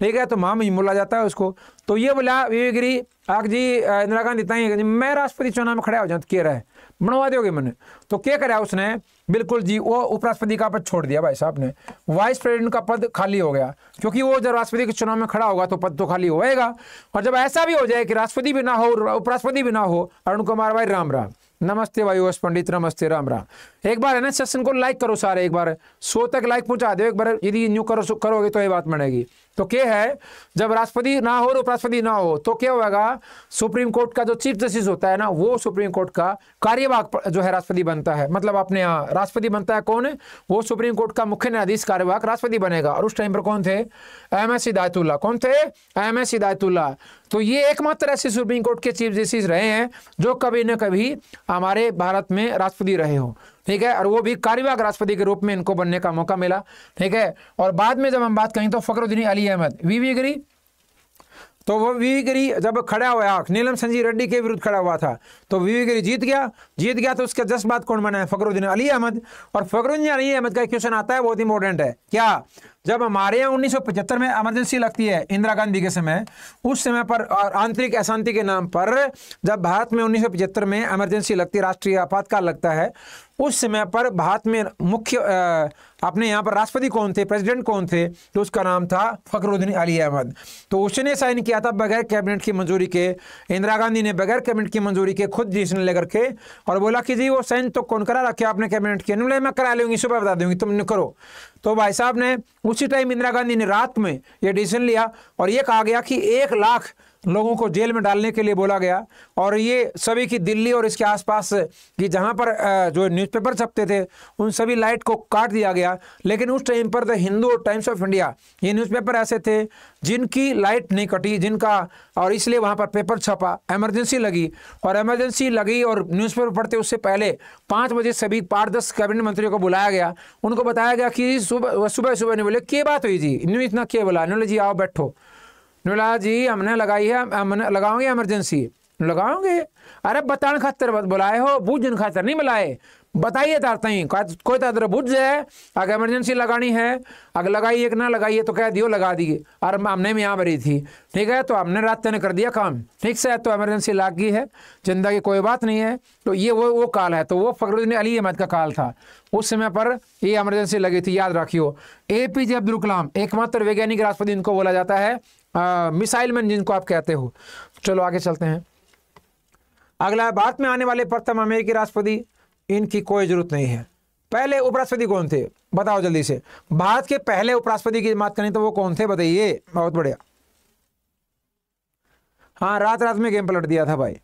ठीक है तो माम हीम बोला जाता है उसको तो ये बोला विवेगिरी आग जी इंदिरा गांधी ताई मैं राष्ट्रपति चुनाव में खड़ा हो जाऊँ तो कह रहा है बनवा दोगे मैंने तो क्या करा उसने बिल्कुल जी वो उपराष्ट्रपति का पद छोड़ दिया भाई साहब ने वाइस प्रेसिडेंट का पद खाली हो गया क्योंकि वो जब राष्ट्रपति के चुनाव में खड़ा होगा तो पद तो खाली होएगा और जब ऐसा भी हो जाए कि राष्ट्रपति भी ना हो उपराष्ट्रपति भी ना हो अरुण कुमार भाई राम राम नमस्ते भाई वश पंडित नमस्ते राम राम एक बार है ना सेशन को लाइक करो सारे एक बार सो तक लाइक पहुंचा दो एक बार यदि न्यू करो करोगे तो ये बात बनेगी तो क्या है जब राष्ट्रपति ना हो और तो उपराष्ट्रपति ना हो तो क्या होगा सुप्रीम कोर्ट का जो चीफ जस्टिस होता है ना वो सुप्रीम कोर्ट का कार्यवाहक जो है राष्ट्रपति बनता है मतलब अपने यहाँ राष्ट्रपति बनता है कौन है वो सुप्रीम कोर्ट का मुख्य न्यायाधीश कार्यवाहक राष्ट्रपति बनेगा और उस टाइम पर कौन थे एम एस हिदायतुल्ला कौन थे एम एस हिदायतुल्ला तो ये एकमात्र ऐसे सुप्रीम कोर्ट के चीफ जस्टिस रहे हैं जो कभी न कभी हमारे भारत में राष्ट्रपति रहे हों ठीक है और वो भी कार्यवाहक राष्ट्रपति के रूप में इनको बनने का मौका मिला ठीक है और बाद में जब हम बात करें तो फकरुद्दीन अली अहमद वीवी गिरी तो वो वीवी गिरी जब खड़ा हुआ हाँ, नीलम संजीव रेड्डी के विरुद्ध खड़ा हुआ था तो वीवी गिरी जीत गया जीत गया तो उसके जस्ट जज्बात कौन बना है फकरुद्दीन अली अहमद और फकरुद्दीन अली अहमद का क्वेश्चन आता है बहुत इंपॉर्टेंट है क्या जब हमारे यहाँ 1975 में इमरजेंसी लगती है इंदिरा गांधी के समय उस समय पर आंतरिक अशांति के नाम पर जब भारत में 1975 में इमरजेंसी लगती है राष्ट्रीय आपातकाल लगता है उस समय पर भारत में मुख्य अपने यहाँ पर राष्ट्रपति कौन थे प्रेसिडेंट कौन थे तो उसका नाम था फखरुद्दीन अली अहमद तो उसने साइन किया था बगैर कैबिनेट की मंजूरी के इंदिरा गांधी ने बगैर कैबिनेट की मंजूरी के खुद डिसीजन लेकर के और बोला कि जी वो साइन तो कौन करा रखे आपने कैबिनेट के बोले मैं करा लूँगी सुबह बता दूंगी तुम करो तो भाई साहब ने उसी टाइम इंदिरा गांधी ने रात में ये डिसीजन लिया और ये कहा गया कि एक लाख लोगों को जेल में डालने के लिए बोला गया और ये सभी की दिल्ली और इसके आसपास की जहाँ पर जो न्यूज़पेपर छपते थे उन सभी लाइट को काट दिया गया लेकिन उस टाइम पर the Hindu Times of India ये न्यूज़पेपर ऐसे थे जिनकी लाइट नहीं कटी जिनका और इसलिए वहाँ पर पेपर छपा एमरजेंसी लगी और एमरजेंसी लगी और न्यूज़पेपर पढ़ते उससे पहले पाँच बजे सभी पारदर्श दस कैबिनेट मंत्रियों को बुलाया गया उनको बताया गया कि सुबह सुबह सुबह नहीं बोले क्या बात हुई जी इन्होंने इतना क्या बोला इन्होंने जी आओ बैठो नुला जी हमने लगाई है हमने लगाओगे एमरजेंसी लगाओगे अरे बताने खातर बुलाए हो बूझन खातर नहीं बुलाए बताइए तई कोई तादर बुझ जाए अगर इमरजेंसी लगानी है अगर लगाइए कि ना लगाइए तो कह दियो लगा दिए और हमने भी यहाँ भरी थी ठीक है तो हमने रात तेने कर दिया काम ठीक से तो इमरजेंसी लाग गई है जिंदा की कोई बात नहीं है तो ये वो वो काल है तो वो फखरुद्दीन अली अहमद का काल था उस समय पर ये इमरजेंसी लगी थी याद रखियो ए पी जे अब्दुल कलाम एकमात्र वैज्ञानिक राष्ट्रपति इनको बोला जाता है मिसाइल मैन जिनको आप कहते हो चलो आगे चलते हैं अगला है भारत में आने वाले प्रथम अमेरिकी राष्ट्रपति इनकी कोई जरूरत नहीं है पहले उपराष्ट्रपति कौन थे बताओ जल्दी से भारत के पहले उपराष्ट्रपति की बात करें तो वो कौन थे बताइए बहुत बढ़िया हाँ रात रात में गेम पलट दिया था भाई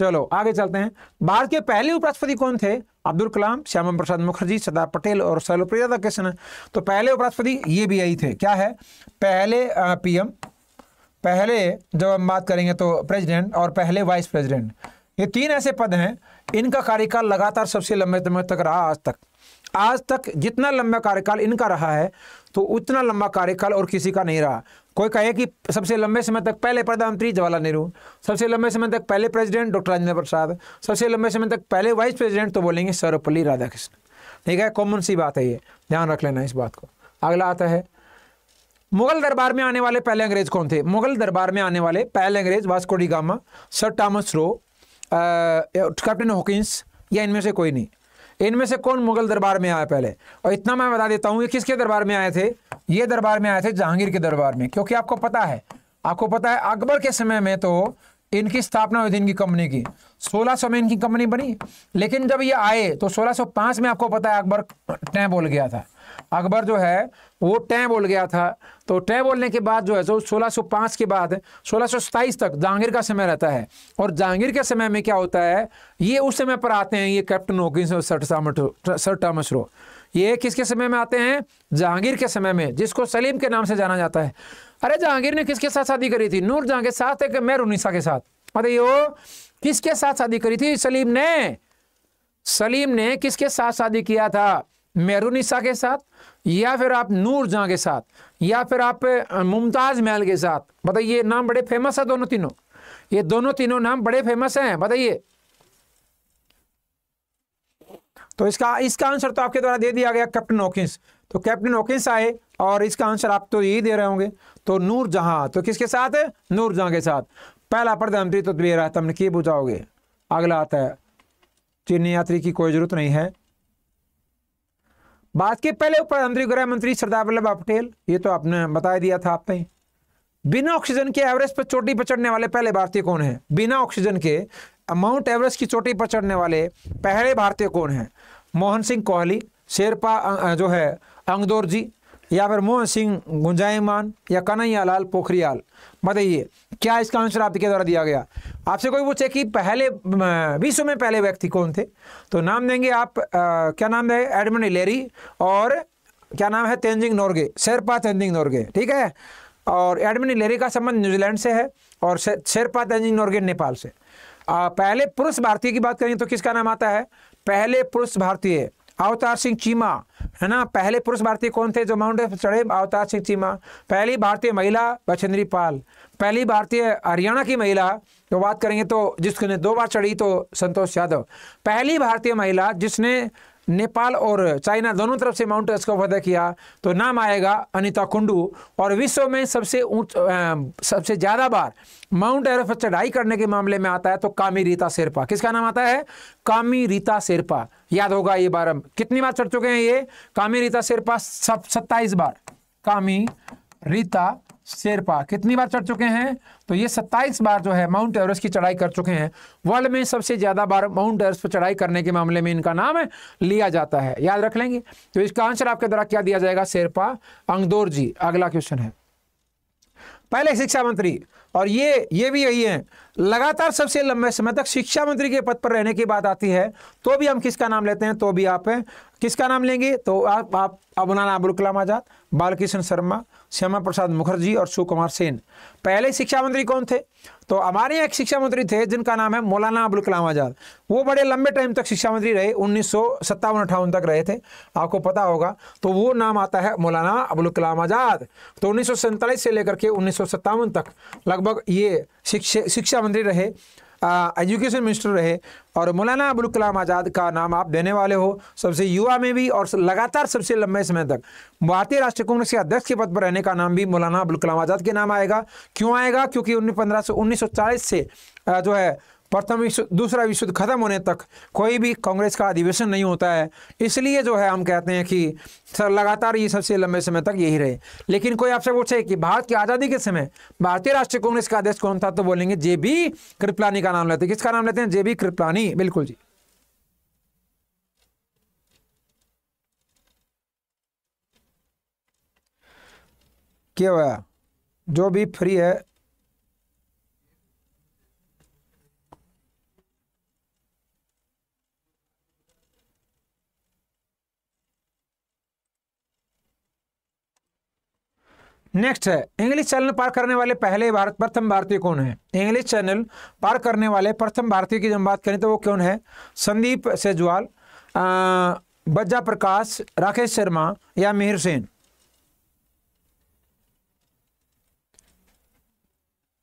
चलो आगे चलते हैं भारत के पहले उपराष्ट्रपति कौन थे अब्दुल कलाम श्यामा प्रसाद मुखर्जी सरदार पटेल और सर्वप्रिया राधाकृष्णन तो पहले उपराष्ट्रपति ये भी यही थे क्या है पहले पीएम पहले जब हम बात करेंगे तो प्रेसिडेंट और पहले वाइस प्रेसिडेंट ये तीन ऐसे पद हैं इनका कार्यकाल लगातार सबसे लंबे समय तक रहा आज तक आज तक जितना लंबा कार्यकाल इनका रहा है तो उतना लंबा कार्यकाल और किसी का नहीं रहा कोई कहे कि सबसे लंबे समय तक पहले प्रधानमंत्री जवाहरलाल नेहरू सबसे लंबे समय तक पहले प्रेसिडेंट डॉक्टर राजेंद्र प्रसाद सबसे लंबे समय तक पहले वाइस प्रेसिडेंट तो बोलेंगे सर्वपल्ली राधाकृष्ण ठीक है कॉमन सी बात है ये ध्यान रख लेना इस बात को अगला आता है मुगल दरबार में आने वाले पहले अंग्रेज कौन थे मुगल दरबार में आने वाले पहले अंग्रेज Vasco da Gama sir Thomas Roe captain Hawkins या इनमें से कोई नहीं इनमें से कौन मुगल दरबार में आया पहले और इतना मैं बता देता हूँ ये किसके दरबार में आए थे ये दरबार में आए थे जहांगीर के दरबार में क्योंकि आपको पता है आपको पता है अकबर के समय में तो इनकी स्थापना हुई थी इनकी कंपनी की 1600 में इनकी कंपनी बनी लेकिन जब ये आए तो 1605 में आपको पता है अकबर टै बोल गया था अकबर जो है वो टै बोल गया था तो टै बोलने के बाद जो है तो सो 1605 के बाद 1627 तक जहांगीर का समय रहता है और जहांगीर के समय में क्या होता है ये उस समय पर आते हैं ये कैप्टन होकिंस सर टामस ये किसके समय में आते हैं जहांगीर के समय में जिसको सलीम के नाम से जाना जाता है अरे जहांगीर ने किसके साथ शादी करी थी नूर जहां के साथ एक मेहरुनिसा के साथ बताइयो किसके साथ शादी करी थी सलीम ने सलीम ने किसके साथ शादी किया था मेहरुनिसा के साथ या फिर आप नूर जहां के साथ या फिर आप मुमताज महल के साथ बताइए नाम बड़े फेमस है दोनों तीनों ये दोनों तीनों नाम बड़े फेमस हैं बताइए तो इसका इसका आंसर तो आपके द्वारा दे दिया गया कैप्टन ऑकिस तो कैप्टन ऑकिस आए और इसका आंसर आप तो यही दे रहे होंगे तो नूर जहां तो किसके साथ है नूर जहां के साथ पहला प्रधानमंत्री तो तबीर है तुमने की बुझाओगे अगला आता है चीनी यात्री की कोई जरूरत नहीं है बात के पहले प्रधानमंत्री गृह मंत्री सरदार वल्लभ भाई पटेल ये तो आपने बता दिया था आपने बिना ऑक्सीजन के एवरेस्ट पर चोटी पर चढ़ने वाले पहले भारतीय कौन है बिना ऑक्सीजन के माउंट एवरेस्ट की चोटी पर चढ़ने वाले पहले भारतीय कौन है मोहन सिंह कोहली शेरपा जो है अंगदोर जी या फिर मोहन सिंह गुंजाइमान या कन्हैया लाल पोखरियाल बताइए मतलब क्या इसका आंसर आपके द्वारा दिया गया आपसे कोई पूछे कि पहले विश्व में पहले व्यक्ति कौन थे तो नाम देंगे आप आ, क्या नाम है एडमन हिलेरी और क्या नाम है तेंजिंग नोर्गे शेरपा तेंजिंग नोर्गे ठीक है और एडमिन लेरी का संबंध न्यूजीलैंड से है और शेरपा तेंजिंग नोर्गे नेपाल से आ, पहले पुरुष भारतीय की बात करें तो किसका नाम आता है पहले पुरुष भारतीय अवतार सिंह चीमा है ना पहले पुरुष भारतीय कौन थे जो माउंट चढ़े अवतार सिंह चीमा पहली भारतीय महिला बछेंद्री पाल पहली भारतीय हरियाणा की महिला तो बात करेंगे तो जिसने दो बार चढ़ी तो संतोष यादव पहली भारतीय महिला जिसने नेपाल और चाइना दोनों तरफ से माउंट एटस का वादा किया तो नाम आएगा अनिता कुंडू और विश्व में सबसे ऊंच सबसे ज़्यादा बार माउंट एरस पर चढ़ाई करने के मामले में आता है तो कामी रीता शेरपा किसका नाम आता है कामी रीता शेरपा याद होगा ये बार हम कितनी बार चढ़ चुके हैं ये कामी रीता शेरपा सत्ताईस बार कामी रीता शेरपा कितनी बार चढ़ चुके हैं तो ये 27 बार जो है माउंट एवरेस्ट की चढ़ाई कर चुके हैं वर्ल्ड में सबसे ज़्यादा बार माउंट एवरेस्ट पर चढ़ाई करने के मामले में इनका नाम लिया जाता है याद रख लेंगे तो इसका आंसर आपके द्वारा क्या दिया जाएगा शेरपा अंगदोर जी अगला क्वेश्चन है पहले शिक्षा मंत्री और ये ये भी यही है लगातार सबसे लंबे समय तक शिक्षा मंत्री के पद पर रहने की बात आती है तो भी हम किसका नाम लेते हैं तो भी आप हैं किसका नाम लेंगे तो आप आप अबुलान अबुल कलाम आज़ाद बालकृष्ण शर्मा श्यामा प्रसाद मुखर्जी और शिव कुमार सेन पहले शिक्षा मंत्री कौन थे तो हमारे यहाँ एक शिक्षा मंत्री थे जिनका नाम है मौलाना अबुल कलाम आज़ाद वो बड़े लंबे टाइम तक शिक्षा मंत्री रहे उन्नीस सौ तक रहे थे आपको पता होगा तो वो नाम आता है मौलाना अबुल कलाम आज़ाद तो उन्नीस से लेकर के उन्नीस तक लगभग ये शिक्षा मंत्री रहे एजुकेशन मिनिस्टर रहे और मौलाना अबुल कलाम आज़ाद का नाम आप देने वाले हो सबसे युवा में भी और लगातार सबसे लंबे समय तक भारतीय राष्ट्रीय कांग्रेस के अध्यक्ष के पद पर रहने का नाम भी मौलाना अबुल कलाम आज़ाद के नाम आएगा क्यों आएगा क्योंकि उन्नीस पंद्रह सौ उन्नीस सौ चालीस से जो है प्रथम विश्व दूसरा विश्व युद्ध खत्म होने तक कोई भी कांग्रेस का अधिवेशन नहीं होता है इसलिए जो है हम कहते हैं कि सर लगातार ये सबसे लंबे समय तक यही रहे लेकिन कोई आपसे पूछे कि भारत की आज़ादी के समय भारतीय राष्ट्रीय कांग्रेस का अध्यक्ष कौन था तो बोलेंगे जे बी कृपलानी का नाम लेते हैं किसका नाम लेते हैं जे बी कृपलानी बिल्कुल जी क्या हुआ जो भी फ्री है नेक्स्ट है इंग्लिश चैनल पार करने वाले पहले भारत प्रथम भारतीय कौन है इंग्लिश चैनल पार करने वाले प्रथम भारतीय की जब बात करें तो वो कौन है संदीप सेजवाल बज्जा प्रकाश राकेश शर्मा या मिहिर सेन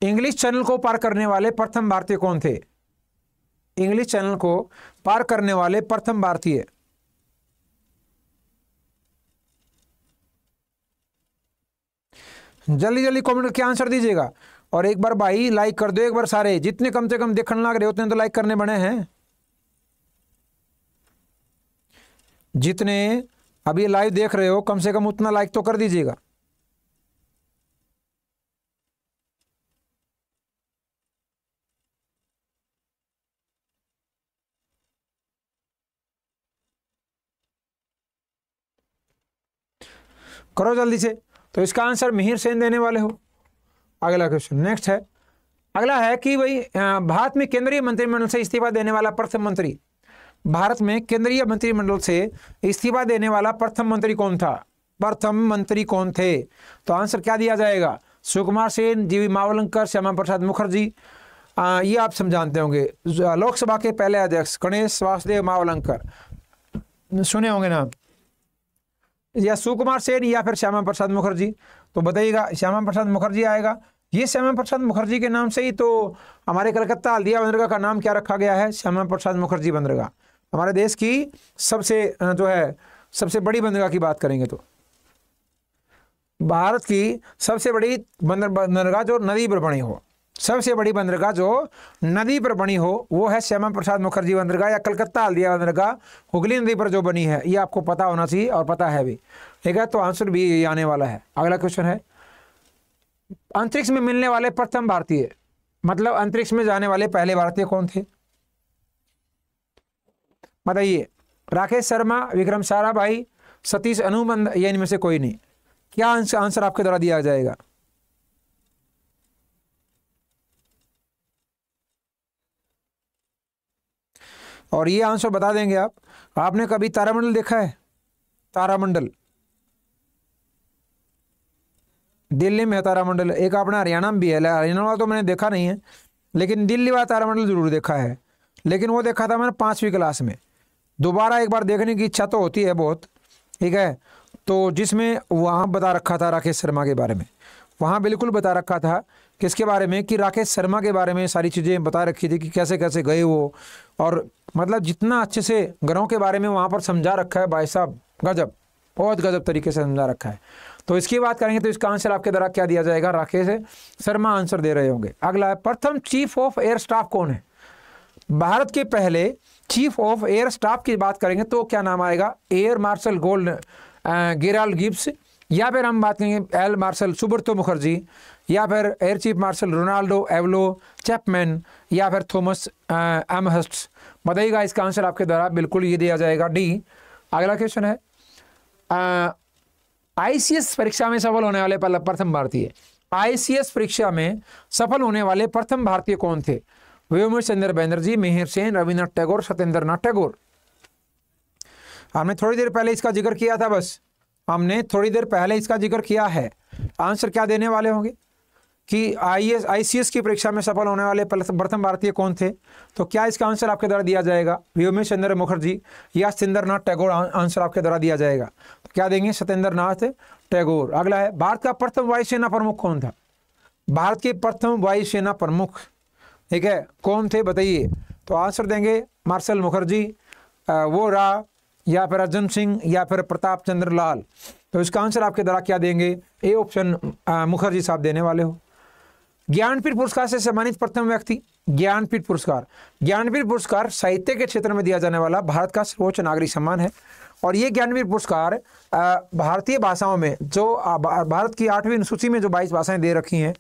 इंग्लिश चैनल को पार करने वाले प्रथम भारतीय कौन थे इंग्लिश चैनल को पार करने वाले प्रथम भारतीय जल्दी जल्दी कमेंट करके आंसर दीजिएगा और एक बार भाई लाइक कर दो एक बार सारे जितने कम से कम देखने लग रहे उतने तो लाइक करने बने हैं जितने अभी लाइव देख रहे हो कम से कम उतना लाइक तो कर दीजिएगा करो जल्दी से तो इसका आंसर मिहिर सेन देने वाले हो अगला क्वेश्चन नेक्स्ट है अगला है कि भाई भारत में केंद्रीय मंत्रिमंडल से इस्तीफा देने वाला प्रथम मंत्री भारत में केंद्रीय मंत्रिमंडल से इस्तीफा देने वाला प्रथम मंत्री कौन था प्रथम मंत्री कौन थे तो आंसर क्या दिया जाएगा सुकुमार सेन जीवी मावलंकर श्यामा प्रसाद मुखर्जी ये आप समझाते होंगे लोकसभा के पहले अध्यक्ष गणेश वासुदेव मावलंकर सुने होंगे नाम या सुकुमार सेन या फिर श्यामा प्रसाद मुखर्जी तो बताइएगा श्यामा प्रसाद मुखर्जी आएगा ये श्यामा प्रसाद मुखर्जी के नाम से ही तो हमारे कलकत्ता हल्दिया बंदरगाह का नाम क्या रखा गया है श्यामा प्रसाद मुखर्जी बंदरगाह हमारे देश की सबसे जो है सबसे बड़ी बंदरगाह की बात करेंगे तो भारत की सबसे बड़ी बंदरगाह जो नदी पर बनी हो सबसे बड़ी बंदरगाह जो नदी पर बनी हो वो है श्यामा प्रसाद मुखर्जी बंदरगाह या कलकत्ता हल्दिया बंदरगाह हुगली नदी पर जो बनी है ये आपको पता होना चाहिए और पता है भी ठीक है तो आंसर भी आने वाला है अगला क्वेश्चन है अंतरिक्ष में मिलने वाले प्रथम भारतीय मतलब अंतरिक्ष में जाने वाले पहले भारतीय कौन थे बताइए राकेश शर्मा विक्रम साराभाई सतीश अनुबंध या इनमें से कोई नहीं क्या आंसर आपके द्वारा दिया जाएगा और ये आंसर बता देंगे आप आपने कभी तारामंडल देखा है तारामंडल दिल्ली में है तारामंडल एक अपना हरियाणा में भी है हरियाणा वाला तो मैंने देखा नहीं है लेकिन दिल्ली वाला तारामंडल जरूर देखा है लेकिन वो देखा था मैंने पाँचवीं क्लास में दोबारा एक बार देखने की इच्छा तो होती है बहुत ठीक है तो जिसमें वहाँ बता रखा था राकेश शर्मा के बारे में वहाँ बिल्कुल बता रखा था किसके बारे में कि राकेश शर्मा के बारे में सारी चीज़ें बता रखी थी कि कैसे कैसे गए वो और मतलब जितना अच्छे से ग्रहों के बारे में वहाँ पर समझा रखा है भाई साहब गजब बहुत गजब तरीके से समझा रखा है तो इसकी बात करेंगे तो इसका आंसर आपके द्वारा क्या दिया जाएगा राकेश शर्मा आंसर दे रहे होंगे अगला है प्रथम चीफ ऑफ एयर स्टाफ कौन है भारत के पहले चीफ ऑफ एयर स्टाफ की बात करेंगे तो क्या नाम आएगा एयर मार्शल गोल्ड गेराल गिब्स या फिर हम बात करेंगे एल मार्शल सुब्रतो मुखर्जी या फिर air chief marshal Ronaldo Ivelaw Chapman या फिर थॉमस एमहस्ट बताइएगा इसका आंसर आपके द्वारा बिल्कुल ये दिया जाएगा डी अगला क्वेश्चन है आईसीएस परीक्षा में सफल होने वाले प्रथम भारतीय आईसीएस परीक्षा में सफल होने वाले प्रथम भारतीय कौन थे व्योमेश चंद्र बैनर्जी मिहिर सेन रविन्द्रनाथ टैगोर सत्येंद्र नाथ टैगोर हमने थोड़ी देर पहले इसका जिक्र किया था बस हमने थोड़ी देर पहले इसका जिक्र किया है आंसर क्या देने वाले होंगे कि आईएएस आईसीएस की परीक्षा में सफल होने वाले प्रथम भारतीय कौन थे तो क्या इसका आंसर आपके द्वारा दिया जाएगा व्योमेश चंद्र मुखर्जी या सत्येंद्र टैगोर आंसर आपके द्वारा दिया जाएगा तो क्या देंगे सत्येंद्र टैगोर अगला है भारत का प्रथम वायुसेना प्रमुख कौन था भारत के प्रथम वायुसेना प्रमुख ठीक है कौन थे बताइए तो आंसर देंगे मार्शल मुखर्जी वो रा या फिर अर्जुन सिंह या फिर प्रताप चंद्र लाल तो इसका आंसर आपके द्वारा क्या देंगे ए ऑप्शन मुखर्जी साहब देने वाले हो ज्ञानपीठ पुरस्कार से सम्मानित प्रथम व्यक्ति ज्ञानपीठ पुरस्कार ज्ञानपीठ पुरस्कार साहित्य के क्षेत्र में दिया जाने वाला भारत का सर्वोच्च नागरिक सम्मान है और ये ज्ञानपीठ पुरस्कार भारतीय भाषाओं में जो भारत की आठवीं अनुसूची में जो बाईस भाषाएं दे रखी हैं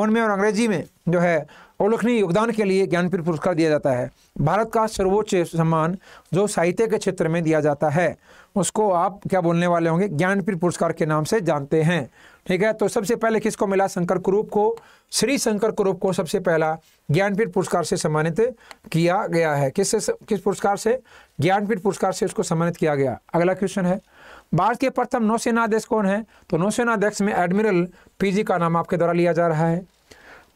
उनमें और अंग्रेजी में जो है उल्लेखनीय योगदान के लिए ज्ञानपीठ पुरस्कार दिया जाता है भारत का सर्वोच्च सम्मान जो साहित्य के क्षेत्र में दिया जाता है उसको आप क्या बोलने वाले होंगे ज्ञानपीठ पुरस्कार के नाम से जानते हैं ठीक है तो सबसे पहले किसको मिला शंकर कुरूप को श्री शंकर कुरूप को सबसे पहला ज्ञानपीठ पुरस्कार से सम्मानित किया गया है किससे किस पुरस्कार से ज्ञानपीठ पुरस्कार से उसको सम्मानित किया गया अगला क्वेश्चन है भारत के प्रथम नौसेना अध्यक्ष कौन है तो नौसेना अध्यक्ष में एडमिरल पीजी का नाम आपके द्वारा लिया जा रहा है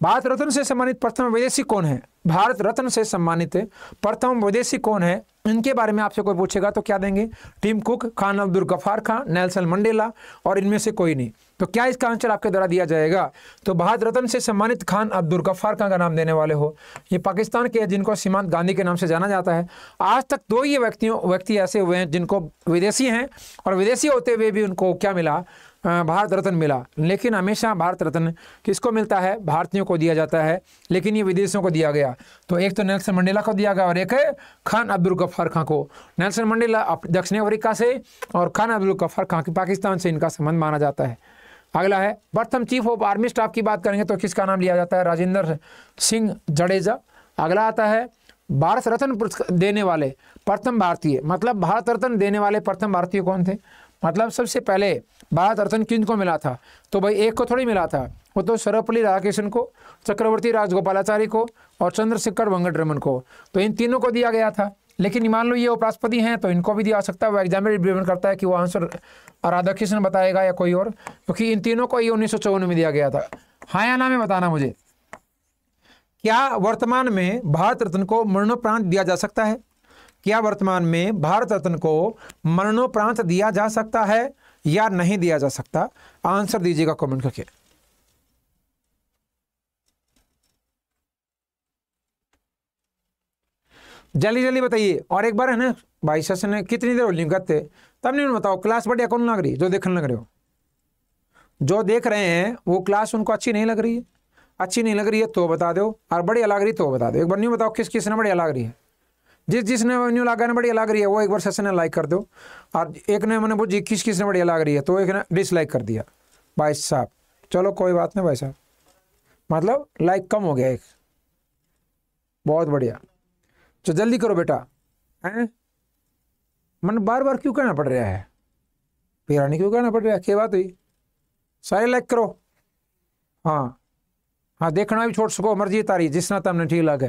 भारत रत्न से सम्मानित प्रथम विदेशी कौन है भारत रत्न से सम्मानित प्रथम विदेशी कौन है इनके बारे में आपसे कोई पूछेगा तो क्या देंगे Tim Cook Khan Abdul Gaffar Khan Nelson Mandela और इनमें से कोई नहीं तो क्या इसका आंसर आपके द्वारा दिया जाएगा तो भारत रत्न से सम्मानित खान अब्दुल गफ्फार खान का नाम देने वाले हो ये पाकिस्तान के जिनको सीमांत गांधी के नाम से जाना जाता है आज तक दो ही व्यक्तियों व्यक्ति ऐसे हुए हैं जिनको विदेशी हैं और विदेशी होते हुए भी उनको क्या मिला भारत रत्न मिला लेकिन हमेशा भारत रत्न किसको मिलता है भारतीयों को दिया जाता है लेकिन ये विदेशियों को दिया गया तो एक तो नेल्सन मंडेला को दिया गया और एक है खान अब्दुल गफ्फार खां को नेल्सन मंडेला दक्षिण अफ्रीका से और खान अब्दुल गफ्फार खां की पाकिस्तान से इनका संबंध माना जाता है अगला है प्रथम चीफ ऑफ आर्मी स्टाफ की बात करेंगे तो किसका नाम लिया जाता है राजेंद्र सिंह जडेजा अगला आता है भारत रत्न देने वाले प्रथम भारतीय मतलब भारत रत्न देने वाले प्रथम भारतीय कौन थे मतलब सबसे पहले भारत रत्न किन को मिला था तो भाई एक को थोड़ी मिला था वो तो सर्वपल्ली राधाकृष्ण को चक्रवर्ती राजगोपालाचारी को और चंद्रशेखर वेंकट रमन को तो इन तीनों को दिया गया था लेकिन मान लो ये उपराष्ट्रपति हैं तो इनको भी दिया जा सकता है वो एग्जाम डिपेंड करता है कि वो आंसर राधा कृष्ण बताएगा या कोई और क्योंकि तो इन तीनों को ये उन्नीस में दिया गया था हाँ या ना में बताना मुझे क्या वर्तमान में भारत रत्न को मरणोपरांत दिया जा सकता है क्या वर्तमान में भारत रत्न को मरणोपरांत दिया जा सकता है या नहीं दिया जा सकता आंसर दीजिएगा कमेंट करके जल्दी जल्दी बताइए और एक बार है ना भाई सर ने कितनी देर होल्डिंग करते तब नहीं बताओ क्लास बढ़िया कौन लग रही जो देखने लग रहे हो जो देख रहे हैं वो क्लास उनको अच्छी नहीं लग रही है अच्छी नहीं लग रही है तो बता दो और बढ़िया लग रही तो बता दो एक बार न्यू बताओ किस किस ने बढ़िया लग रही है जिस जिसने न्यू लगा ना बढ़िया लग रही है वो एक बार सेशन ने लाइक कर दो और एक ने मैंने पूछी किस किस ने बढ़िया लग रही है तो एक ने डिसलाइक कर दिया भाई साहब चलो कोई बात नहीं भाई साहब मतलब लाइक कम हो गया एक बहुत बढ़िया तो जल्दी करो बेटा है मन बार बार क्यों कहना पड़ रहा है पिरानी क्यों कहना पड़ रहा है क्या बात हुई सारे लाइक करो हाँ हाँ देखना भी छोड़ सको मर्जी तारी जिसना तमने ठीक लगे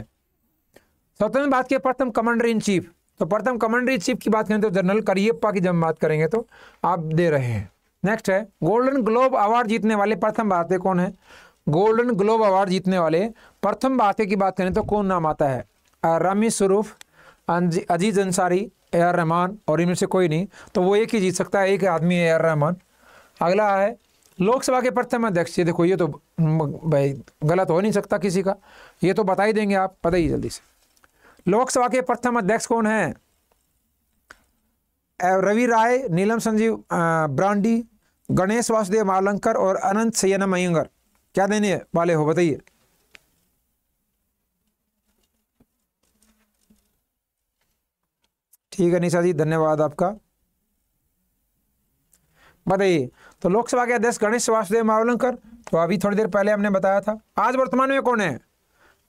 स्वतंत्र बात के प्रथम कमांडर इन चीफ तो प्रथम कमांडर इन चीफ की बात करें तो जनरल करियप्पा की जब बात करेंगे तो आप दे रहे हैं नेक्स्ट है गोल्डन ग्लोब अवार्ड जीतने वाले प्रथम भारतीय कौन है गोल्डन ग्लोब अवार्ड जीतने वाले प्रथम भारतीय की बात करें तो कौन नाम आता है रामी सरूफ अजीज अंसारी ए आर रहमान और इनमें से कोई नहीं तो वो एक ही जीत सकता है एक आदमी ए आर रहमान अगला है लोकसभा के प्रथम अध्यक्ष ये देखो ये तो भाई गलत हो नहीं सकता किसी का ये तो बता ही देंगे आप पता ही जल्दी से लोकसभा के प्रथम अध्यक्ष कौन है रवि राय नीलम संजीव ब्रांडी गणेश वासुदेव मालंकर और अनंत सैयनम अयंगर क्या देने वाले हो बताइए ठीक है निशा जी धन्यवाद आपका बताइए तो लोकसभा के अध्यक्ष गणेश वासुदेव मावलंकर तो अभी थोड़ी देर पहले हमने बताया था आज वर्तमान में कौन है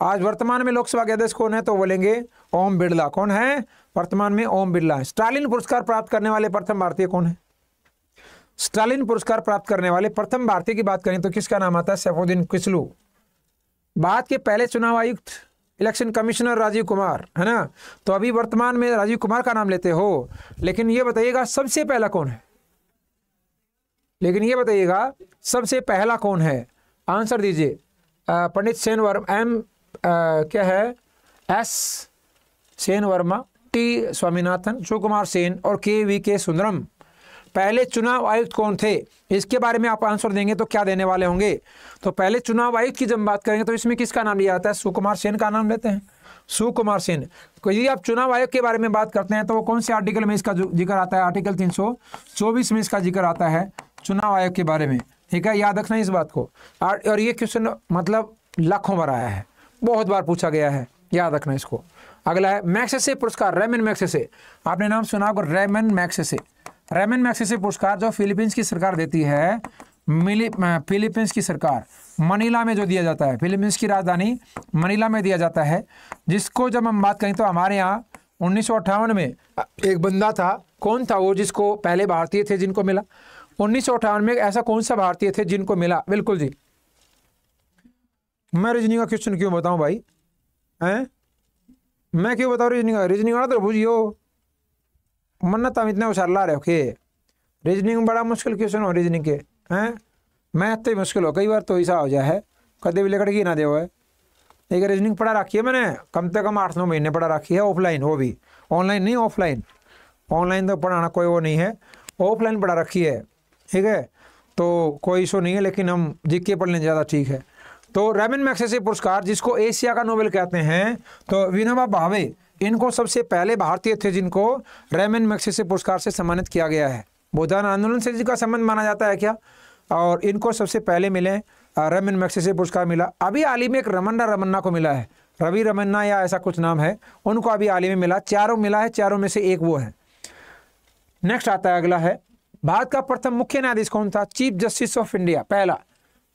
आज वर्तमान में लोकसभा के अध्यक्ष कौन है तो बोलेंगे ओम बिरला कौन है वर्तमान में ओम बिरला स्टालिन पुरस्कार प्राप्त करने वाले प्रथम भारतीय कौन है स्टालिन पुरस्कार प्राप्त करने वाले प्रथम भारतीय की बात करें तो किसका नाम आता है सैफुद्दीन किसलू भारत के पहले चुनाव आयुक्त इलेक्शन कमिश्नर राजीव कुमार है ना तो अभी वर्तमान में राजीव कुमार का नाम लेते हो लेकिन ये बताइएगा सबसे पहला कौन है लेकिन ये बताइएगा सबसे पहला कौन है आंसर दीजिए पंडित सेन वर्मा एम क्या है एस सेन वर्मा टी स्वामीनाथन शिव कुमार सेन और के वी के सुंदरम पहले चुनाव आयुक्त कौन थे इसके बारे में आप आंसर देंगे तो क्या देने वाले होंगे तो पहले चुनाव आयुक्त की जब बात करेंगे तो इसमें किसका नाम लिया जाता है सुकुमार सेन का नाम लेते हैं सुकुमार सेन तो यदि आप चुनाव आयोग के बारे में बात करते हैं तो वो कौन से आर्टिकल में इसका जिक्र आता है आर्टिकल तीन में इसका जिक्र आता है चुनाव आयोग के बारे में ठीक है याद रखना इस बात को और ये क्वेश्चन मतलब लाखों बार आया है बहुत बार पूछा गया है याद रखना इसको अगला है मैक्सेसे पुरस्कार रेमन मैक्सेसे आपने नाम सुना होगा रेमन मैक्सेसे रेमन मैक्सिसे पुरस्कार जो फिलीपींस की सरकार देती है फिलीपींस की सरकार मनीला में जो दिया जाता है फिलीपींस की राजधानी मनीला में दिया जाता है जिसको जब हम बात करें तो हमारे यहाँ उन्नीस में एक बंदा था कौन था वो जिसको पहले भारतीय थे जिनको मिला उन्नीस में ऐसा कौन सा भारतीय थे जिनको मिला बिल्कुल जी मैं रिजनिंग का क्वेश्चन क्यों बताऊं भाई हैं मैं क्यों बताऊं रिजनिंग का रिजनिंग वाला तो बुझियो मन्नत हम इतने ला रहे हो के रीजनिंग बड़ा मुश्किल क्वेश्चन हो रीजनिंग के हैं मैथ तो ही मुश्किल हो कई बार तो ऐसा हो जाए कदे भी लकड़की ना दे है एक रीजनिंग पढ़ा रखी है मैंने कम से कम आठ नौ महीने पढ़ा रखी है ऑफलाइन वो भी ऑनलाइन नहीं ऑफलाइन ऑनलाइन तो पढ़ाना कोई वो नहीं है ऑफलाइन पढ़ा रखी है ठीक है तो कोई इशू नहीं है लेकिन हम जीके पढ़ने ज़्यादा ठीक है तो रेमिन मैक्सेसे पुरस्कार जिसको एशिया का नोबेल कहते हैं तो विनोबा भावे इनको सबसे पहले भारतीय थे जिनको रेमन से पुरस्कार से सम्मानित किया गया है बोधान आंदोलन से जिनका संबंध माना जाता है क्या और इनको सबसे पहले मिले रमन मैक्सेसे पुरस्कार मिला अभी हाल ही में एक रमन्ना रमन्ना को मिला है रवि रमन्ना या ऐसा कुछ नाम है उनको अभी हाल ही में मिला चारों मिला है चारों में से एक वो है नेक्स्ट आता है अगला है भारत का प्रथम मुख्य न्यायाधीश कौन था चीफ जस्टिस ऑफ इंडिया पहला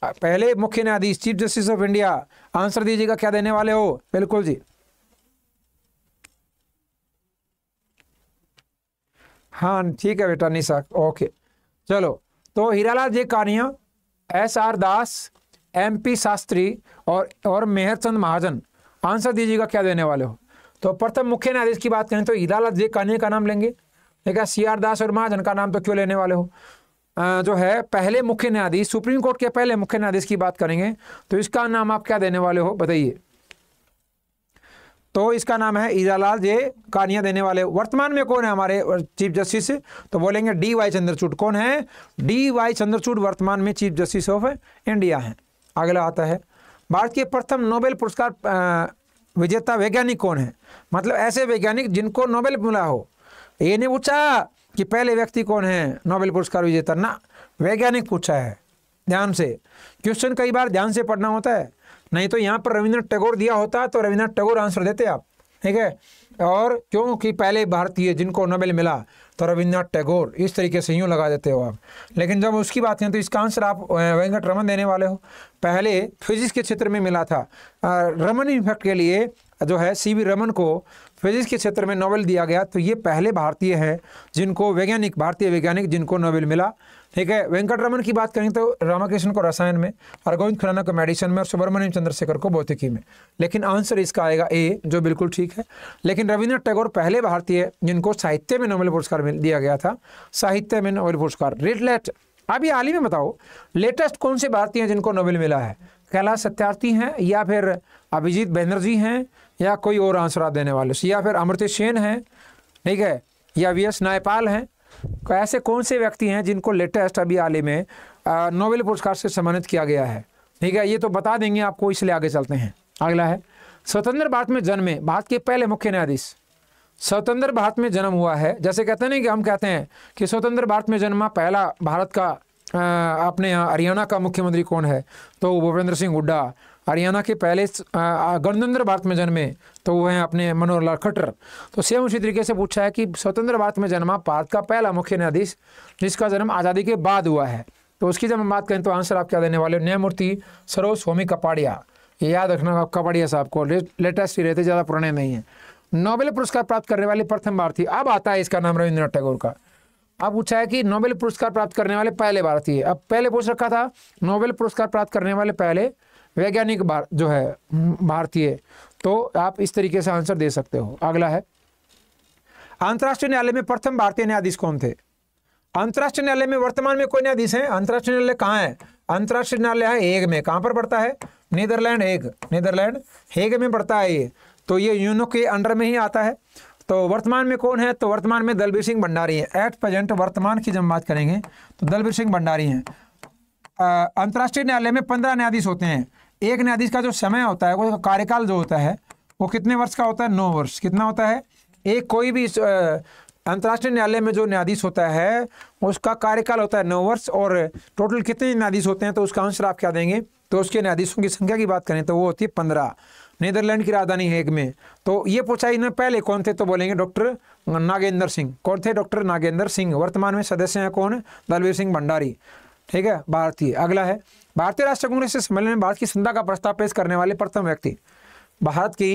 पहले मुख्य न्यायाधीश chief justice of India answer दीजिएगा क्या देने वाले हो बिल्कुल जी हाँ ठीक है बेटा निशा ओके चलो तो Hiralal J Kania S R Das M P Sastri और और मेहरचंद महाजन आंसर दीजिएगा क्या देने वाले हो तो प्रथम मुख्य न्यायाधीश की बात करें तो हीरालाल जे कानिया का नाम लेंगे ठीक है सी आर दास और महाजन का नाम तो क्यों लेने वाले हो आ, जो है पहले मुख्य न्यायाधीश सुप्रीम कोर्ट के पहले मुख्य न्यायाधीश की बात करेंगे तो इसका नाम आप क्या देने वाले हो बताइए तो इसका नाम है लाल जे कहानियाँ देने वाले वर्तमान में कौन है हमारे चीफ जस्टिस तो बोलेंगे डी वाई चंद्रचूड कौन है डी वाई चंद्रचूड वर्तमान में चीफ जस्टिस ऑफ इंडिया है अगला आता है भारत के प्रथम नोबेल पुरस्कार विजेता वैज्ञानिक कौन है मतलब ऐसे वैज्ञानिक जिनको नोबेल मिला हो ये नहीं पूछा कि पहले व्यक्ति कौन है नोबेल पुरस्कार विजेता ना वैज्ञानिक पूछा है ध्यान से क्वेश्चन कई बार ध्यान से पढ़ना होता है नहीं तो यहाँ पर रविंद्रनाथ टैगोर दिया होता तो रविंद्रनाथ टैगोर आंसर देते आप ठीक है और क्योंकि पहले भारतीय जिनको नोबेल मिला तो रविंद्रनाथ टैगोर इस तरीके से यूँ लगा देते हो आप लेकिन जब उसकी बात करें तो इसका आंसर आप वेंकट रमन देने वाले हो पहले फिजिक्स के क्षेत्र में मिला था रमन इफेक्ट के लिए जो है सी वी रमन को फिजिक्स के क्षेत्र में नोबेल दिया गया तो ये पहले भारतीय हैं जिनको वैज्ञानिक भारतीय वैज्ञानिक जिनको नोबेल मिला ठीक है वेंकटरमन की बात करें तो रामाकृष्ण को रसायन में और गोविंद खुराना को मेडिसिन में और सुब्रमण्यम चंद्रशेखर को भौतिकी में लेकिन आंसर इसका आएगा ए जो बिल्कुल ठीक है लेकिन रविन्द्रनाथ टैगोर पहले भारतीय जिनको साहित्य में नोबेल पुरस्कार दिया गया था साहित्य में नोबेल पुरस्कार लेट अभी हाल ही में बताओ लेटेस्ट कौन से भारतीय हैं जिनको नोबेल मिला है कैलाश सत्यार्थी हैं या फिर अभिजीत बैनर्जी हैं या कोई और आंसर देने वाले या फिर अमृत सेन हैं ठीक है या वी एस नायपाल हैं तो ऐसे कौन से व्यक्ति हैं जिनको लेटेस्ट अभी हाल में नोबेल पुरस्कार से सम्मानित किया गया है ठीक है ये तो बता देंगे आपको इसलिए आगे चलते हैं अगला है स्वतंत्र भारत में जन्मे भारत के पहले मुख्य न्यायाधीश स्वतंत्र भारत में जन्म हुआ है जैसे कहते हैं कि हम कहते हैं कि स्वतंत्र भारत में जन्मा पहला भारत का अपने हरियाणा का मुख्यमंत्री कौन है तो भूपेंद्र सिंह हुड्डा हरियाणा के पहले गणतंत्र भारत में जन्मे तो वो हैं अपने मनोहर लाल खट्टर तो सेम उसी तरीके से पूछा है कि स्वतंत्र भारत में जन्मा भारत का पहला मुख्य न्यायाधीश जिसका जन्म आज़ादी के बाद हुआ है तो उसकी जब हम बात करें तो आंसर आप क्या देने वाले न्यायमूर्ति सरोज स्वामी कपाड़िया ये याद रखना कपाड़िया साहब को लेटेस्ट ही रहते ज़्यादा पुराने नहीं हैं नोबेल पुरस्कार प्राप्त करने वाले प्रथम भारतीय अब आता है इसका नाम रविंद्रनाथ टैगोर का अब पूछा है कि नोबेल पुरस्कार प्राप्त करने वाले पहले भारतीय अब पहले पूछ रखा था नोबेल पुरस्कार प्राप्त करने वाले पहले वैज्ञानिक भार, जो है भारतीय तो आप इस तरीके से आंसर दे सकते हो अगला है अंतर्राष्ट्रीय न्यायालय में प्रथम भारतीय न्यायाधीश कौन थे अंतर्राष्ट्रीय न्यायालय में वर्तमान में कोई न्यायाधीश है अंतर्राष्ट्रीय न्यायालय कहाँ है अंतर्राष्ट्रीय न्यायालय है हेग में कहाँ पर पड़ता है नीदरलैंड हेग नीदरलैंड हेग में पड़ता है ये तो ये यूनो के अंडर में ही आता है तो वर्तमान में कौन है तो वर्तमान में दलबीर सिंह भंडारी है एट प्रेजेंट वर्तमान की जब बात करेंगे तो दलबीर सिंह भंडारी है अंतर्राष्ट्रीय न्यायालय में पंद्रह न्यायाधीश होते हैं एक न्यायाधीश का जो समय होता है वो कार्यकाल जो होता है वो कितने वर्ष का होता है नौ वर्ष कितना होता है एक कोई भी अंतर्राष्ट्रीय न्यायालय में जो न्यायाधीश होता है उसका कार्यकाल होता है नौ वर्ष और टोटल कितने न्यायाधीश होते हैं तो उसका आंसर आप क्या देंगे तो उसके न्यायाधीशों की संख्या की बात करें तो वो होती है पंद्रह नीदरलैंड की राजधानी एक में तो ये पूछा इन्होंने पहले कौन थे तो बोलेंगे डॉक्टर नागेंद्र सिंह कौन थे डॉक्टर नागेंद्र सिंह वर्तमान में सदस्य हैं कौन दलवीर सिंह भंडारी ठीक है भारतीय अगला है भारतीय राष्ट्रीय कांग्रेस के सम्मेलन में भारत की संधा का प्रस्ताव पेश करने वाले प्रथम व्यक्ति भारत की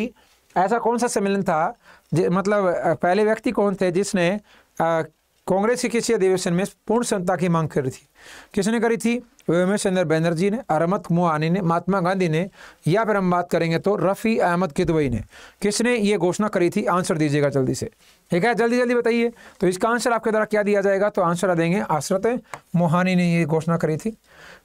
ऐसा कौन सा सम्मेलन था मतलब पहले व्यक्ति कौन थे जिसने कांग्रेस के किसी अधिवेशन में पूर्ण संता की मांग करी थी किसने करी थी व्योमेश चंद्र बैनर्जी ने अरमत मोहानी ने महात्मा गांधी ने या फिर हम बात करेंगे तो रफ़ी अहमद किदवई ने किसने ये घोषणा करी थी आंसर दीजिएगा जल्दी से ठीक है जल्दी जल्दी बताइए तो इसका आंसर आपके द्वारा क्या दिया जाएगा तो आंसर देंगे आसरत मोहानी ने ये घोषणा करी थी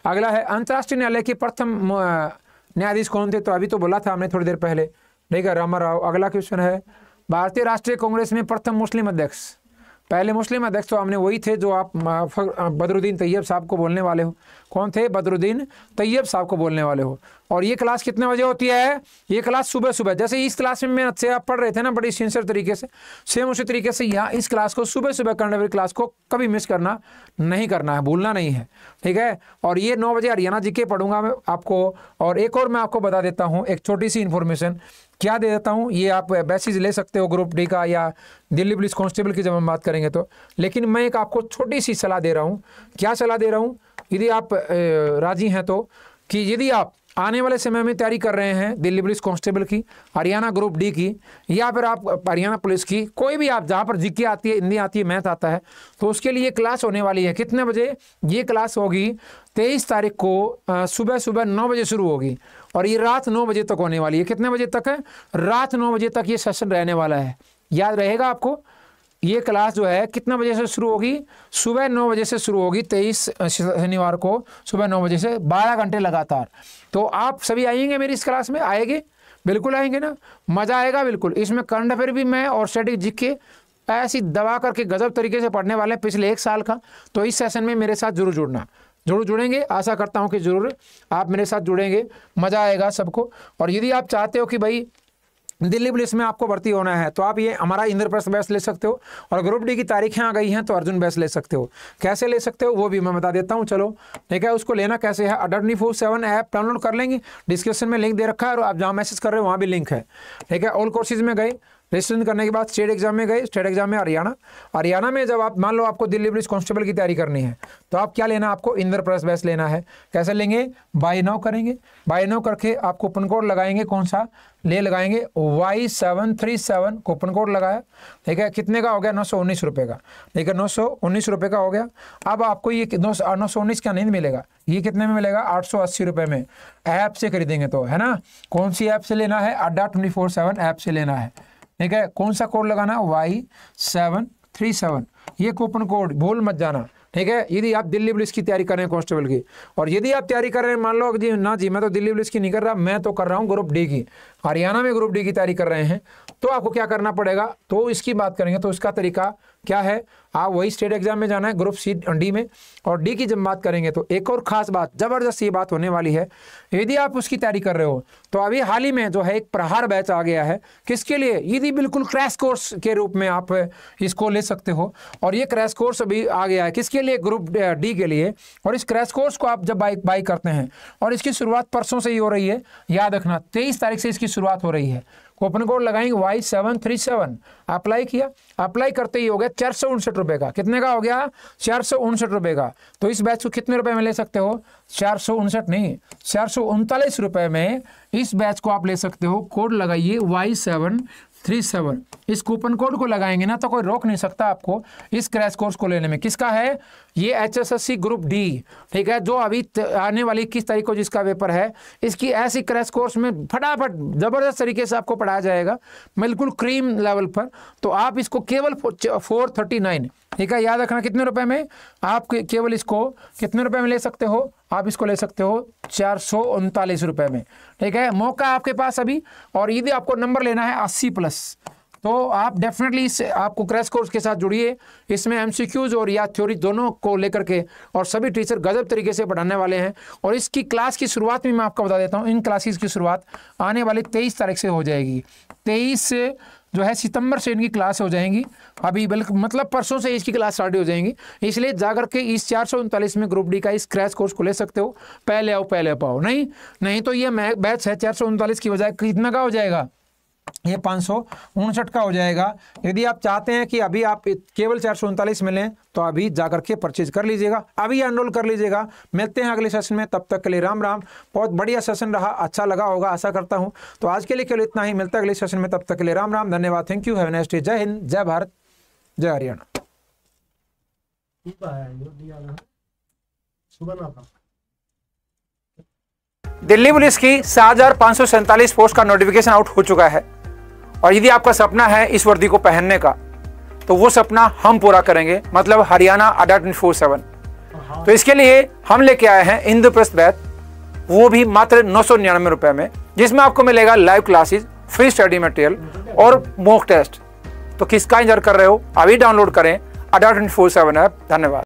अगला है अंतर्राष्ट्रीय न्यायालय के प्रथम न्यायाधीश कौन थे तो अभी तो बोला था हमने थोड़ी देर पहले ठीक है रामा राव अगला क्वेश्चन है भारतीय राष्ट्रीय कांग्रेस में प्रथम मुस्लिम अध्यक्ष पहले मुस्लिम अध्यक्ष तो हमने वही थे जो आप बदरुद्दीन तैयब साहब को बोलने वाले हो कौन थे बदरुद्दीन तैयब साहब को बोलने वाले हो और ये क्लास कितने बजे होती है ये क्लास सुबह सुबह जैसे इस क्लास में मैं से आप पढ़ रहे थे ना बड़ी सिंसियर तरीके से सेम उसी तरीके से यहाँ इस क्लास को सुबह सुबह करने वाली क्लास को कभी मिस करना नहीं करना है भूलना नहीं है ठीक है और ये नौ बजे हरियाणा जी के पढ़ूंगा मैं आपको और एक और मैं आपको बता देता हूँ एक छोटी सी इन्फॉर्मेशन क्या दे देता हूँ ये आप बैसेज ले सकते हो ग्रुप डी का या दिल्ली पुलिस कांस्टेबल की जब हम बात करेंगे तो लेकिन मैं एक आपको छोटी सी सलाह दे रहा हूँ क्या सलाह दे रहा हूँ यदि आप राजी हैं तो कि यदि आप आने वाले समय में तैयारी कर रहे हैं दिल्ली पुलिस कांस्टेबल की हरियाणा ग्रुप डी की या फिर आप हरियाणा पुलिस की कोई भी आप जहाँ पर जिक्की आती है हिंदी आती है मैथ आता है तो उसके लिए क्लास होने वाली है कितने बजे ये क्लास होगी तेईस तारीख को सुबह सुबह नौ बजे शुरू होगी और ये रात नौ बजे तक होने वाली है कितने बजे तक है रात नौ बजे तक ये सेशन रहने वाला है याद रहेगा आपको ये क्लास जो है कितना बजे से शुरू होगी सुबह नौ बजे से शुरू होगी तेईस शनिवार को सुबह नौ बजे से बारह घंटे लगातार तो आप सभी आएंगे मेरी इस क्लास में आएंगे बिल्कुल आएंगे ना मज़ा आएगा बिल्कुल इसमें करंट अफेयर भी मैं और स्टडी जी के ऐसी दबा करके गजब तरीके से पढ़ने वाले हैं पिछले एक साल का तो इस सेशन में मेरे साथ जरूर जुड़ना जरूर जुड़ेंगे आशा करता हूँ कि ज़रूर आप मेरे साथ जुड़ेंगे मज़ा आएगा सबको और यदि आप चाहते हो कि भाई दिल्ली पुलिस में आपको भर्ती होना है तो आप ये हमारा इंद्रप्रस्थ बैस ले सकते हो और ग्रुप डी की तारीखें आ गई हैं तो अर्जुन बैस ले सकते हो कैसे ले सकते हो वो भी मैं बता देता हूँ चलो ठीक है उसको लेना कैसे है अडरनी फोर सेवन ऐप डाउनलोड कर लेंगे डिस्क्रिप्शन में लिंक दे रखा है और आप जहाँ मैसेज कर रहे हो वहाँ भी लिंक है ठीक है ऑल कोर्सेज में गए रजिस्ट्रेशन करने के बाद स्टेट एग्जाम में गए स्टेट एग्जाम में हरियाणा हरियाणा में जब आप मान लो आपको दिल्ली पुलिस कांस्टेबल की तैयारी करनी है तो आप क्या लेना आपको इंद्रप्रस्थ बैस लेना है कैसे लेंगे बाय नाव करेंगे बाई नाव करके आप कूपन कोड लगाएंगे कौन सा ले लगाएंगे Y seven three seven coupon code लगाया ठीक है कितने का हो गया नौ सौ उन्नीस रुपये का ठीक है नौ सौ उन्नीस रुपये का हो गया अब आपको ये नौ नौ सौ उन्नीस का नहीं मिलेगा ये कितने में मिलेगा आठ सौ अस्सी रुपये में ऐप से खरीदेंगे तो है ना कौन सी ऐप से लेना है अड्डा ट्वेंटी फोर सेवन ऐप से लेना है ठीक है कौन सा कोड लगाना वाई सेवन थ्री सेवन ये कूपन कोड भूल मत जाना ठीक है यदि आप दिल्ली पुलिस की तैयारी कर रहे हैं कॉन्स्टेबल की और यदि आप तैयारी कर रहे हैं मान लो जी ना जी मैं तो दिल्ली पुलिस की नहीं कर रहा मैं तो कर रहा हूँ ग्रुप डी की हरियाणा में ग्रुप डी की तैयारी कर रहे हैं तो आपको क्या करना पड़ेगा तो इसकी बात करेंगे तो उसका तरीका क्या है आप वही स्टेट एग्जाम में जाना है ग्रुप सी डी में और डी की जब बात करेंगे तो एक और खास बात ज़बरदस्त ये बात होने वाली है यदि आप उसकी तैयारी कर रहे हो तो अभी हाल ही में जो है एक प्रहार बैच आ गया है किसके लिए यदि बिल्कुल क्रैश कोर्स के रूप में आप इसको ले सकते हो और ये क्रैश कोर्स अभी आ गया है किसके लिए ग्रुप डी के लिए और इस क्रैश कोर्स को आप जब बाई बाई करते हैं और इसकी शुरुआत परसों से ही हो रही है याद रखना तेईस तारीख से इसकी शुरुआत हो रही है कूपन कोड लगाएंगे Y seven three seven apply किया अप्लाई करते ही हो गया चार सौ उनसठ रुपये का कितने का हो गया चार सौ उनसठ रुपये का तो इस बैच को कितने रुपए में ले सकते हो चार सौ उनसठ नहीं चार सौ उनतालीस रुपये में इस बैच को आप ले सकते हो कोड लगाइए वाई सेवन थ्री सेवन इस कूपन कोड को लगाएंगे ना तो कोई रोक नहीं सकता आपको इस क्रैश कोर्स को लेने में किसका है ये सी ग्रुप डी ठीक है जो अभी आने वाली इक्कीस तारीख को जिसका पेपर है इसकी ऐसी क्रैश कोर्स में फटाफट ज़बरदस्त तरीके से आपको पढ़ाया जाएगा बिल्कुल क्रीम लेवल पर तो आप इसको केवल फोर थर्टी नाइन ठीक है याद रखना कितने रुपए में आप केवल इसको कितने रुपए में ले सकते हो आप इसको ले सकते हो चार सौ उनतालीस रुपए में ठीक है मौका आपके पास अभी और यदि आपको नंबर लेना है अस्सी प्लस तो आप डेफिनेटली इस आपको क्रैश कोर्स के साथ जुड़िए इसमें एमसीक्यूज और या थ्योरी दोनों को लेकर के और सभी टीचर गजब तरीके से पढ़ाने वाले हैं और इसकी क्लास की शुरुआत भी मैं आपको बता देता हूँ इन क्लासेस की शुरुआत आने वाली तेईस तारीख से हो जाएगी तेईस से जो है सितंबर से इनकी क्लास हो जाएंगी अभी बल्कि मतलब परसों से इसकी क्लास स्टार्ट हो जाएंगी इसलिए जाकर के इस चार सौ उनतालीस में ग्रुप डी का इस क्रैश कोर्स को ले सकते हो पहले आओ पहले पाओ नहीं नहीं तो ये बैच है चार सौ उनतालीस की बजाय कितना का हो जाएगा ये पाँच सौ उनसठ का हो जाएगा यदि आप चाहते हैं कि अभी आप केवल चार सौ उनतालीस में लें तो अभी जा करके परचेज कर लीजिएगा अभी एनरोल कर लीजिएगा मिलते हैं अगले सेशन में तब तक के लिए राम राम बहुत बढ़िया सेशन रहा अच्छा लगा होगा आशा करता हूँ तो आज के लिए केवल इतना ही मिलता है अगले सेशन में तब तक के लिए राम राम धन्यवाद थैंक यू हैव नेक्स्ट जय हिंद जय भारत जय हरियाणा दिल्ली पुलिस की सात हजार पांच सौ सैंतालीस पोस्ट का नोटिफिकेशन आउट हो चुका है और यदि आपका सपना है इस वर्दी को पहनने का तो वो सपना हम पूरा करेंगे मतलब हरियाणा अड्डा ट्वेंटी फोर सेवन हाँ। तो इसके लिए हम लेके आए हैं इंद्रप्रस्थ बैत वो भी मात्र नौ सौ निन्यानवे रुपए में जिसमें आपको मिलेगा live classes free study material और मोक टेस्ट तो किसका इंतजार कर रहे हो अभी डाउनलोड करें Adda twenty four seven app धन्यवाद